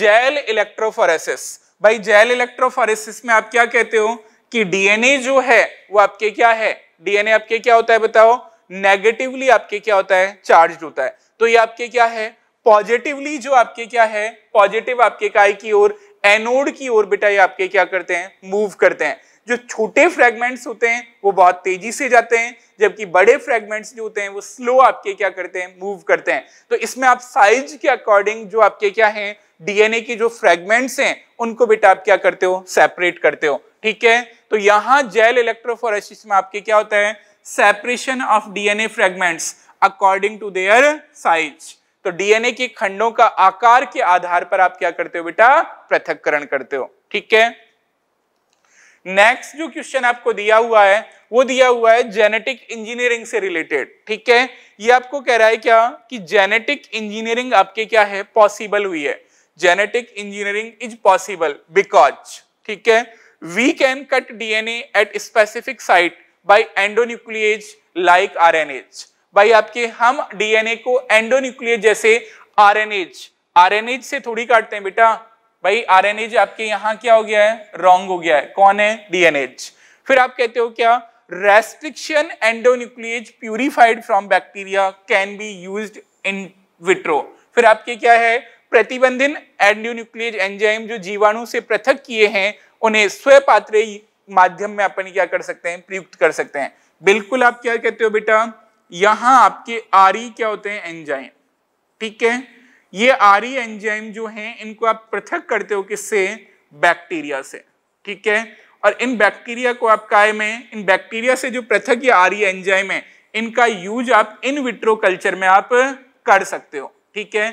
A: जेल इलेक्ट्रोफोरेसिस भाई जेल इलेक्ट्रोफोरेसिस में आप क्या कहते हो कि डीएनए जो है वो आपके क्या है डीएनए आपके क्या होता है बताओ नेगेटिवली आपके क्या होता है चार्ज होता है तो ये आपके क्या है पॉजिटिवली जो आपके क्या है पॉजिटिव आपके काय की ओर एनोड की ओर बेटा ये आपके क्या करते हैं मूव करते हैं जो छोटे फ्रेगमेंट्स होते हैं वो बहुत तेजी से जाते हैं जबकि बड़े फ्रेगमेंट्स जो होते हैं वो स्लो आपके क्या करते हैं मूव करते हैं तो इसमें आप साइज के अकॉर्डिंग जो आपके क्या हैं डीएनए की जो फ्रेगमेंट्स हैं उनको बेटा आप क्या करते हो सेपरेट करते हो ठीक है तो यहां जेल इलेक्ट्रोफोरेसिस में आपके क्या होता है separation of DNA fragments according to their size तो डीएनए के खंडों का आकार के आधार पर आप क्या करते हो बेटा पृथककरण करते हो ठीक है नेक्स्ट जो क्वेश्चन आपको दिया हुआ है वो दिया हुआ है जेनेटिक इंजीनियरिंग से रिलेटेड ठीक है ये आपको कह रहा है क्या कि जेनेटिक इंजीनियरिंग आपके क्या है पॉसिबल हुई है genetic engineering is possible because ठीक है we can cut DNA at specific site by endonuclease like RNase भाई आपके हम डीएनए को एंडोन्यूक्लिएज जैसे आरएनएज आरएनएज से थोड़ी काटते हैं बेटा भाई आरएनएज आपके यहां क्या हो गया है रॉन्ग हो गया है कौन है डीएनएज फिर आप कहते हो क्या restriction endonuclease purified from bacteria can be used in vitro फिर आपके क्या है प्रतिबंधित एंडियोन्यूक्लियज एंजाइम जो जीवाणु से पृथक किए हैं उन्हें स्वपात्र माध्यम में अपन क्या कर सकते हैं प्रयुक्त कर सकते हैं बिल्कुल आप क्या कहते हो बेटा यहां आपके आरी क्या होते हैं एंजाइम ठीक है ये आरी एंजाइम जो हैं इनको आप पृथक करते हो किससे बैक्टीरिया से ठीक है और इन बैक्टीरिया को आप काय में इन बैक्टीरिया से जो पृथक ये आरी एंजाइम है इनका यूज आप इन विट्रो कल्चर में आप कर सकते हो ठीक है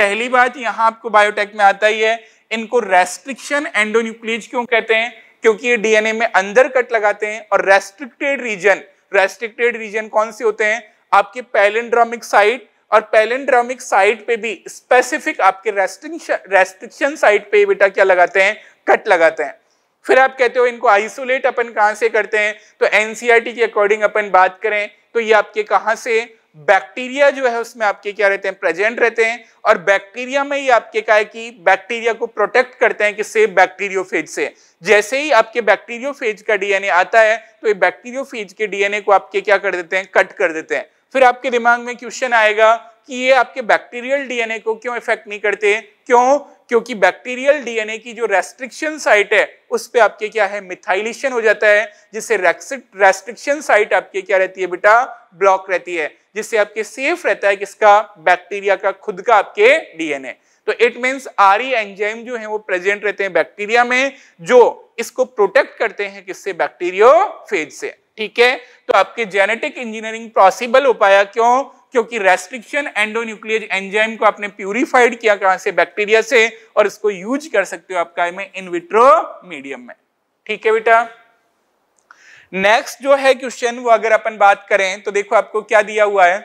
A: पहली बात यहां आपको बायोटेक में आता ही है इनको रेस्ट्रिक्शन एंडोन्यूक्लियज क्यों कहते हैं क्योंकि ये डीएनए में अंदर कट लगाते हैं और रेस्ट्रिक्टेड रीजन रेस्ट्रिक्टेड रीजन कौन से होते हैं आपके पैलेंड्रोमिक साइट और पैलेंड्रोमिक साइट पे भी स्पेसिफिक आपके रेस्ट्रिक्शन रेस्ट्रिक्शन साइट पे बेटा क्या लगाते हैं कट लगाते हैं फिर आप कहते हो इनको आइसोलेट अपन कहां से करते हैं तो एनसीआरटी e के अकॉर्डिंग अपन बात करें तो ये आपके कहां से बैक्टीरिया जो है उसमें आपके क्या रहते हैं प्रेजेंट रहते हैं और बैक्टीरिया में ही आपके क्या है कि बैक्टीरिया को प्रोटेक्ट करते हैं किससे बैक्टीरियो बैक्टीरियोफेज से जैसे ही आपके बैक्टीरियोफेज का डीएनए आता है तो ये बैक्टीरियोफेज के डीएनए को आपके क्या कर देते हैं कट कर देते हैं फिर आपके दिमाग में क्वेश्चन आएगा कि ये आपके बैक्टीरियल डीएनए को क्यों इफेक्ट नहीं करते क्यों क्योंकि बैक्टीरियल डीएनए की जो रेस्ट्रिक्शन साइट है उस पर आपके क्या है मिथाइलेशन हो जाता है जिससे रेस्ट्रिक्शन साइट आपके क्या रहती है बेटा ब्लॉक रहती है जिससे आपके सेफ रहता है किसका बैक्टीरिया का खुद का आपके डीएनए तो इट मीन्स आरी एंजाइम जो है वो प्रेजेंट रहते हैं बैक्टीरिया में जो इसको प्रोटेक्ट करते हैं किससे बैक्टीरियो फेज से ठीक है तो आपके जेनेटिक इंजीनियरिंग पॉसिबल हो पाया क्यों क्योंकि रेस्ट्रिक्शन एंडोन्यूक्लियज एंजाइम को आपने प्यूरिफाइड किया कहां से बैक्टीरिया से और इसको यूज कर सकते हो आपका में इनविट्रो मीडियम में ठीक है बेटा नेक्स्ट जो है क्वेश्चन वो अगर अपन बात करें तो देखो आपको क्या दिया हुआ है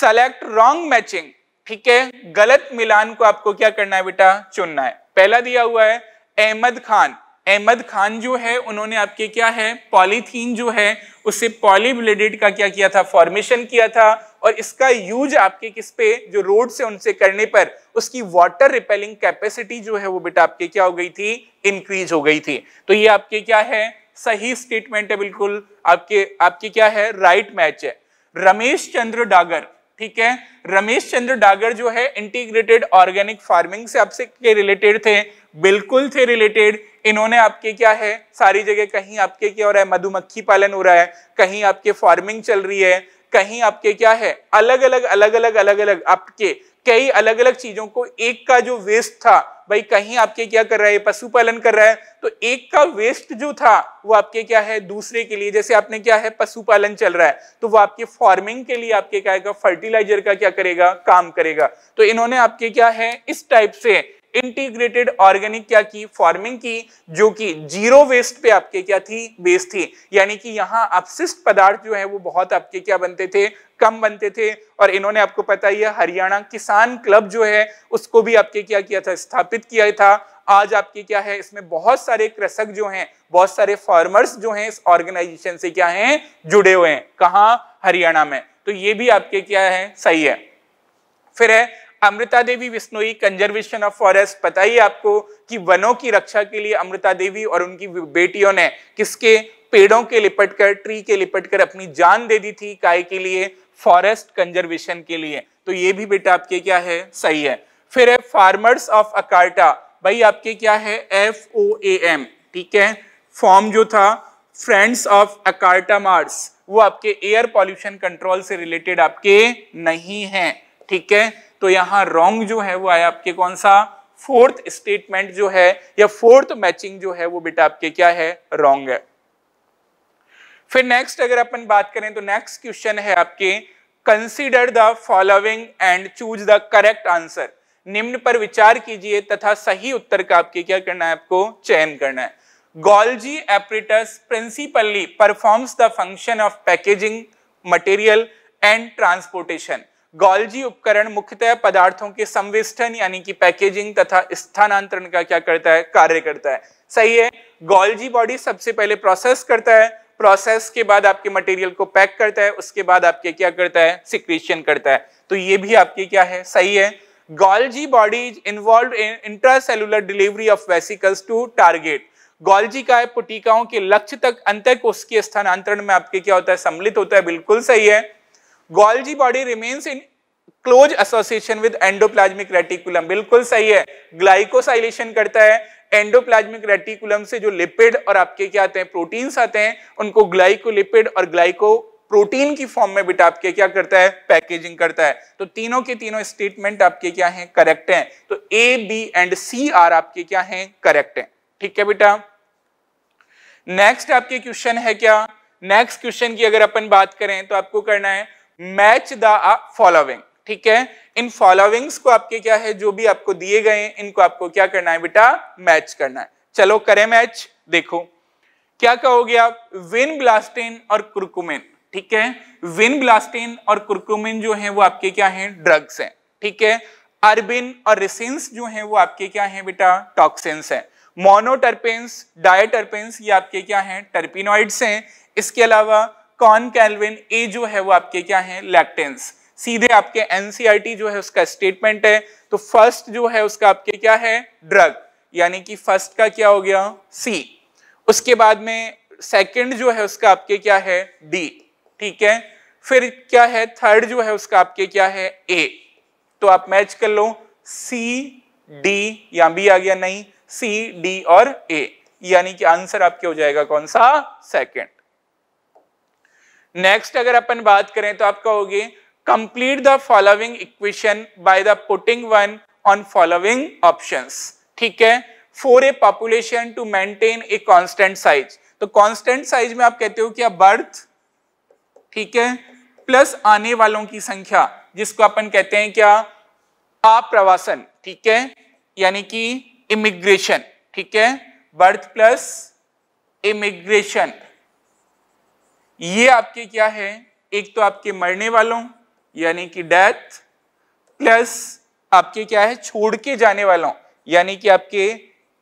A: सेलेक्ट रॉन्ग मैचिंग ठीक है गलत मिलान को आपको क्या करना है बेटा चुनना है पहला दिया हुआ है अहमद खान अहमद खान जो है उन्होंने आपके क्या है पॉलीथीन जो है उससे पॉलीब्लेडेड का क्या किया था फॉर्मेशन किया था और इसका यूज आपके किस पे जो रोड से उनसे करने पर उसकी वाटर रिपेलिंग कैपेसिटी जो है वो बेटा आपके क्या हो गई थी इंक्रीज हो गई थी तो ये आपके क्या है सही स्टेटमेंट है बिल्कुल आपके आपकी क्या है राइट मैच है रमेश चंद्र डागर ठीक है रमेश चंद्र डागर जो है इंटीग्रेटेड ऑर्गेनिक फार्मिंग से आपसे के रिलेटेड थे बिल्कुल थे रिलेटेड इन्होंने आपके क्या है सारी जगह कहीं आपके क्या हो रहा है मधुमक्खी पालन हो रहा है कहीं आपके फार्मिंग चल रही है कहीं आपके क्या है अलग अलग अलग अलग अलग अलग आपके कई अलग अलग चीजों को एक का जो वेस्ट था भाई कहीं आपके क्या कर रहा है पशुपालन कर रहा है तो एक का वेस्ट जो था वो आपके क्या है दूसरे के लिए जैसे आपने क्या है पशुपालन चल रहा है तो वो आपके फार्मिंग के लिए आपके क्या फर्टिलाइजर का क्या करेगा काम करेगा तो इन्होंने आपके क्या है इस टाइप से इंटीग्रेटेड ऑर्गेनिक क्या की फॉर्मिंग की जो कि जीरो वेस्ट पे आपके क्या थी वेस्ट थी यानी कि यहाँ अपशिष्ट पदार्थ जो है वो बहुत आपके क्या बनते थे कम बनते थे और इन्होंने आपको पता ही है हरियाणा किसान क्लब जो है उसको भी आपके क्या किया था स्थापित किया था आज आपके क्या है इसमें बहुत सारे कृषक जो हैं बहुत सारे फार्मर्स जो हैं इस ऑर्गेनाइजेशन से क्या हैं जुड़े हुए हैं कहा हरियाणा में तो ये भी आपके क्या है सही है फिर है Amrita Devi Bishnoi conservation of forest पता ही आपको कि वनों की रक्षा के लिए अमृता देवी और उनकी बेटियों ने किसके पेड़ों के लिपट कर ट्री के लिपट कर अपनी जान दे दी थी काय के लिए फॉरेस्ट कंजर्वेशन के लिए तो ये भी बेटा आपके क्या है सही है फिर है फार्मर्स ऑफ अकार्टा भाई आपके क्या है एफ ओ ए एम ठीक है फॉर्म जो था फ्रेंड्स ऑफ अकार्टा मार्स वो आपके एयर पॉल्यूशन कंट्रोल से रिलेटेड आपके नहीं है ठीक है तो यहाँ रॉन्ग जो है वो आया आपके कौन सा फोर्थ स्टेटमेंट जो है या फोर्थ मैचिंग जो है वो बेटा आपके क्या है रॉन्ग है फिर नेक्स्ट अगर अपन बात करें तो नेक्स्ट क्वेश्चन है आपके consider the following and choose the correct answer निम्न पर विचार कीजिए तथा सही उत्तर का आपके क्या करना है आपको चयन करना है Golgi apparatus principally performs the function of packaging material and transportation Golgi उपकरण मुख्यतः पदार्थों के संविष्टन यानी कि पैकेजिंग तथा स्थानांतरण का क्या करता है कार्य करता है सही है गोल्जी बॉडी सबसे पहले प्रोसेस करता है प्रोसेस के बाद आपके मटेरियल को पैक करता है उसके बाद आपके क्या करता है सिक्रीशन करता है तो ये भी आपके क्या है सही है Golgi body involve in intracellular delivery of vesicles to target Golgi का है पुटिकाओं के लक्ष्य तक अंतक उसके स्थानांतरण में आपके क्या होता है सम्मिलित होता है बिल्कुल सही है Golgi body remains in close association with endoplasmic reticulum बिल्कुल सही है ग्लाइकोसाइलेशन करता है एंडोप्लाज्मिक रेटिकुलम से जो लिपिड और आपके क्या आते हैं प्रोटीन्स आते हैं उनको ग्लाइकोलिपिड और ग्लाइको प्रोटीन की फॉर्म में बेटा आपके क्या करता है पैकेजिंग करता है तो तीनों के तीनों स्टेटमेंट आपके क्या हैं करेक्ट हैं तो A B and C are आपके क्या हैं करेक्ट हैं ठीक है बेटा नेक्स्ट आपके क्वेश्चन है क्या नेक्स्ट क्वेश्चन की अगर अपन बात करें तो आपको करना है मैच द फॉलोविंग ठीक है इन फॉलोविंग्स को आपके क्या है जो भी आपको दिए गए इनको आपको क्या करना है बेटा मैच करना है चलो करें मैच देखो क्या कहोगे आप विन ब्लास्टिन और कुरकुमिन ठीक है विन ब्लास्टिन और कुरकुमिन जो है वो आपके क्या है ड्रग्स हैं ठीक है अर्बिन और रिसिन्स जो है वो आपके क्या है बेटा टॉक्सिन्स हैं मोनोटर्पेन्स डायटर्पेंस ये आपके क्या है टर्पिनोइड्स हैं इसके अलावा कॉन कैलविन ए जो है वो आपके क्या है लैक्टेंस सीधे आपके एनसीआरटी e जो है उसका स्टेटमेंट है तो फर्स्ट जो है उसका आपके क्या है ड्रग यानी कि फर्स्ट का क्या हो गया सी उसके बाद में सेकंड जो है उसका आपके क्या है डी ठीक है फिर क्या है थर्ड जो है उसका आपके क्या है ए तो आप मैच कर लो सी डी या बी आ गया नहीं सी डी और ए यानी कि आंसर आपके हो जाएगा कौन सा सेकंड नेक्स्ट अगर अपन बात करें तो आपका होगी complete the following equation by the putting one on following options ठीक है for a population to maintain a constant size तो कांस्टेंट साइज में आप कहते हो क्या बर्थ ठीक है प्लस आने वालों की संख्या जिसको अपन कहते हैं क्या आप्रवासन ठीक है यानी कि इमिग्रेशन ठीक है बर्थ प्लस इमिग्रेशन ये आपके क्या है एक तो आपके मरने वालों यानी कि डेथ प्लस आपके क्या है छोड़ के जाने वालों यानी कि आपके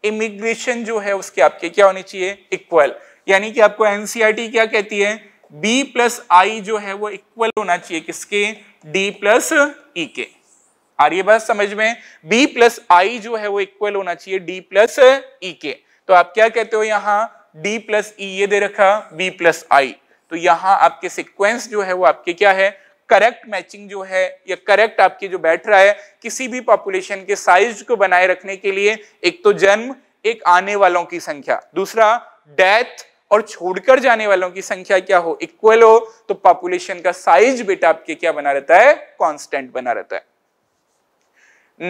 A: इमिग्रेशन जो है उसके आपके क्या होने चाहिए इक्वल यानी कि आपको एनसीआरटी e क्या कहती है बी प्लस आई जो है वो इक्वल होना चाहिए किसके डी प्लस ई के आ रही बात समझ में बी प्लस आई जो है वो इक्वल होना चाहिए डी प्लस ई के तो आप क्या कहते हो यहां डी प्लस ई ये दे रखा बी प्लस आई तो यहाँ आपके सिक्वेंस जो है वो आपके क्या है करेक्ट मैचिंग जो है या करेक्ट आपके जो बैठ रहा है किसी भी पॉपुलेशन के साइज को बनाए रखने के लिए एक तो जन्म एक आने वालों की संख्या दूसरा डेथ और छोड़कर जाने वालों की संख्या क्या हो इक्वल हो तो पॉपुलेशन का साइज बेटा आपके क्या बना रहता है कांस्टेंट बना रहता है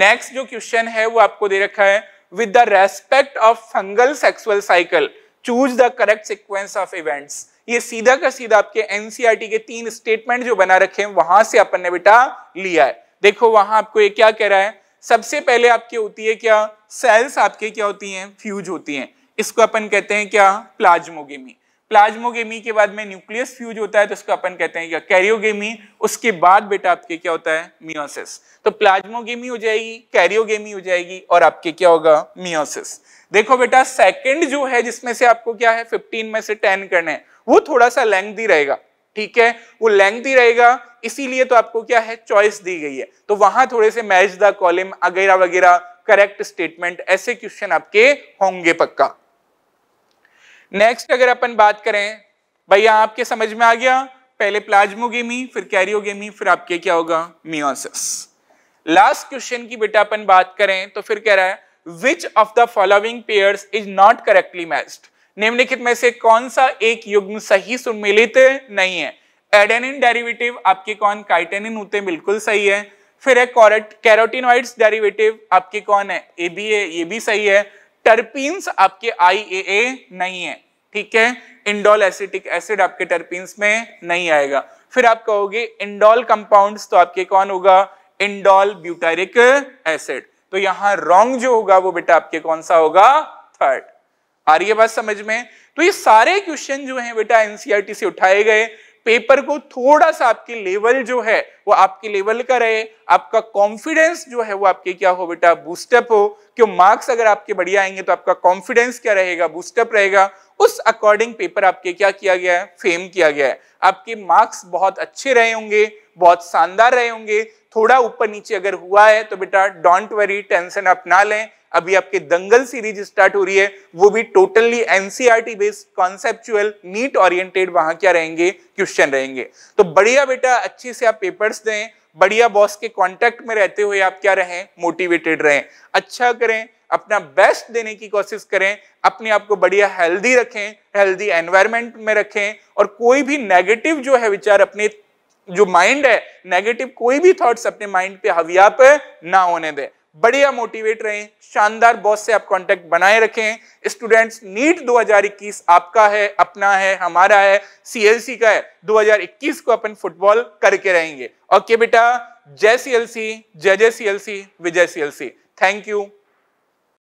A: नेक्स्ट जो क्वेश्चन है वो आपको दे रखा है with the respect of fungal sexual cycle choose the correct sequence of events ये सीधा का सीधा आपके एनसीआरटी e के तीन स्टेटमेंट जो बना रखे हैं वहां से अपन ने बेटा लिया है देखो वहां आपको ये क्या कह रहा है सबसे पहले आपकी होती है क्या सेल्स आपके क्या होती हैं फ्यूज होती हैं इसको अपन कहते हैं क्या प्लाज्मोगेमी प्लाज्मोगेमी के बाद में न्यूक्लियस फ्यूज होता है तो इसको अपन कहते हैं क्या कैरियोगेमी उसके बाद बेटा आपके क्या होता है मियोसिस तो प्लाज्मोगेमी हो जाएगी कैरियोगेमी हो जाएगी और आपके क्या होगा मियोसिस देखो बेटा सेकंड जो है जिसमें से आपको क्या है 15 में से 10 करने है वो थोड़ा सा लेंथी रहेगा ठीक है वो लेंथी रहेगा इसीलिए तो आपको क्या है चॉइस दी गई है तो वहां थोड़े से मैच द कॉलम वगैरह वगैरह करेक्ट स्टेटमेंट ऐसे क्वेश्चन आपके होंगे पक्का नेक्स्ट अगर अपन बात करें भैया आपके समझ में आ गया पहले प्लाज्मोगेमी फिर कैरियोगेमी फिर आपके क्या होगा मियोसिस लास्ट क्वेश्चन की बेटा अपन बात करें तो फिर कह रहा है which of the following pairs is not correctly matched निम्नलिखित में से कौन सा एक युग्म सही सुमिलित नहीं है एडेनिन डेरिवेटिव आपके कौन काइटेनिन होते बिल्कुल सही है फिर है कैरोटिनोइड्स डेरिवेटिव आपके कौन है ए बी ए ये भी सही है टर्पीन्स आपके आई ए ए नहीं है ठीक है इंडोल एसिटिक एसिड आपके टर्पीन्स में नहीं आएगा फिर आप कहोगे इंडोल कंपाउंड्स तो आपके कौन होगा इंडोल ब्यूटेरिक एसिड तो यहां रॉन्ग जो होगा वो बेटा आपके कौन सा होगा थर्ड आ रही है बात समझ में तो ये सारे क्वेश्चन जो हैं बेटा एनसीईआरटी e से उठाए गए पेपर को थोड़ा सा आपके लेवल जो है वो आपके लेवल का रहे आपका कॉन्फिडेंस जो है वो आपके क्या हो बेटा बूस्टअप हो क्यों मार्क्स अगर आपके बढ़िया आएंगे तो आपका कॉन्फिडेंस क्या रहेगा बूस्टअप रहेगा उस अकॉर्डिंग पेपर आपके क्या किया गया है फेम किया गया है आपके मार्क्स बहुत अच्छे रहे होंगे बहुत शानदार रहे होंगे थोड़ा ऊपर नीचे अगर हुआ है तो बेटा डोंट वरी टेंशन आप ना लें अभी आपके दंगल सीरीज स्टार्ट हो रही है वो भी totally NCERT based conceptual NEET oriented वहां क्या रहेंगे क्वेश्चन रहेंगे तो बढ़िया बेटा अच्छे से आप पेपर्स दें बढ़िया बॉस के कांटेक्ट में रहते हुए आप क्या रहें मोटिवेटेड रहें अच्छा करें अपना बेस्ट देने की कोशिश करें अपने आप को बढ़िया हेल्दी रखें हेल्दी एनवायरमेंट में रखें और कोई भी नेगेटिव जो है विचार अपने जो माइंड है नेगेटिव कोई भी थॉट्स अपने माइंड पे हवियाप ना होने दें बढ़िया मोटिवेट रहें शानदार बॉस से आप कांटेक्ट बनाए रखें स्टूडेंट्स नीट 2021 आपका है अपना है हमारा है सीएलसी का है 2021 को अपन फुटबॉल करके रहेंगे ओके बेटा जय सीएलसी जय जय सीएलसी विजय सीएलसी थैंक यू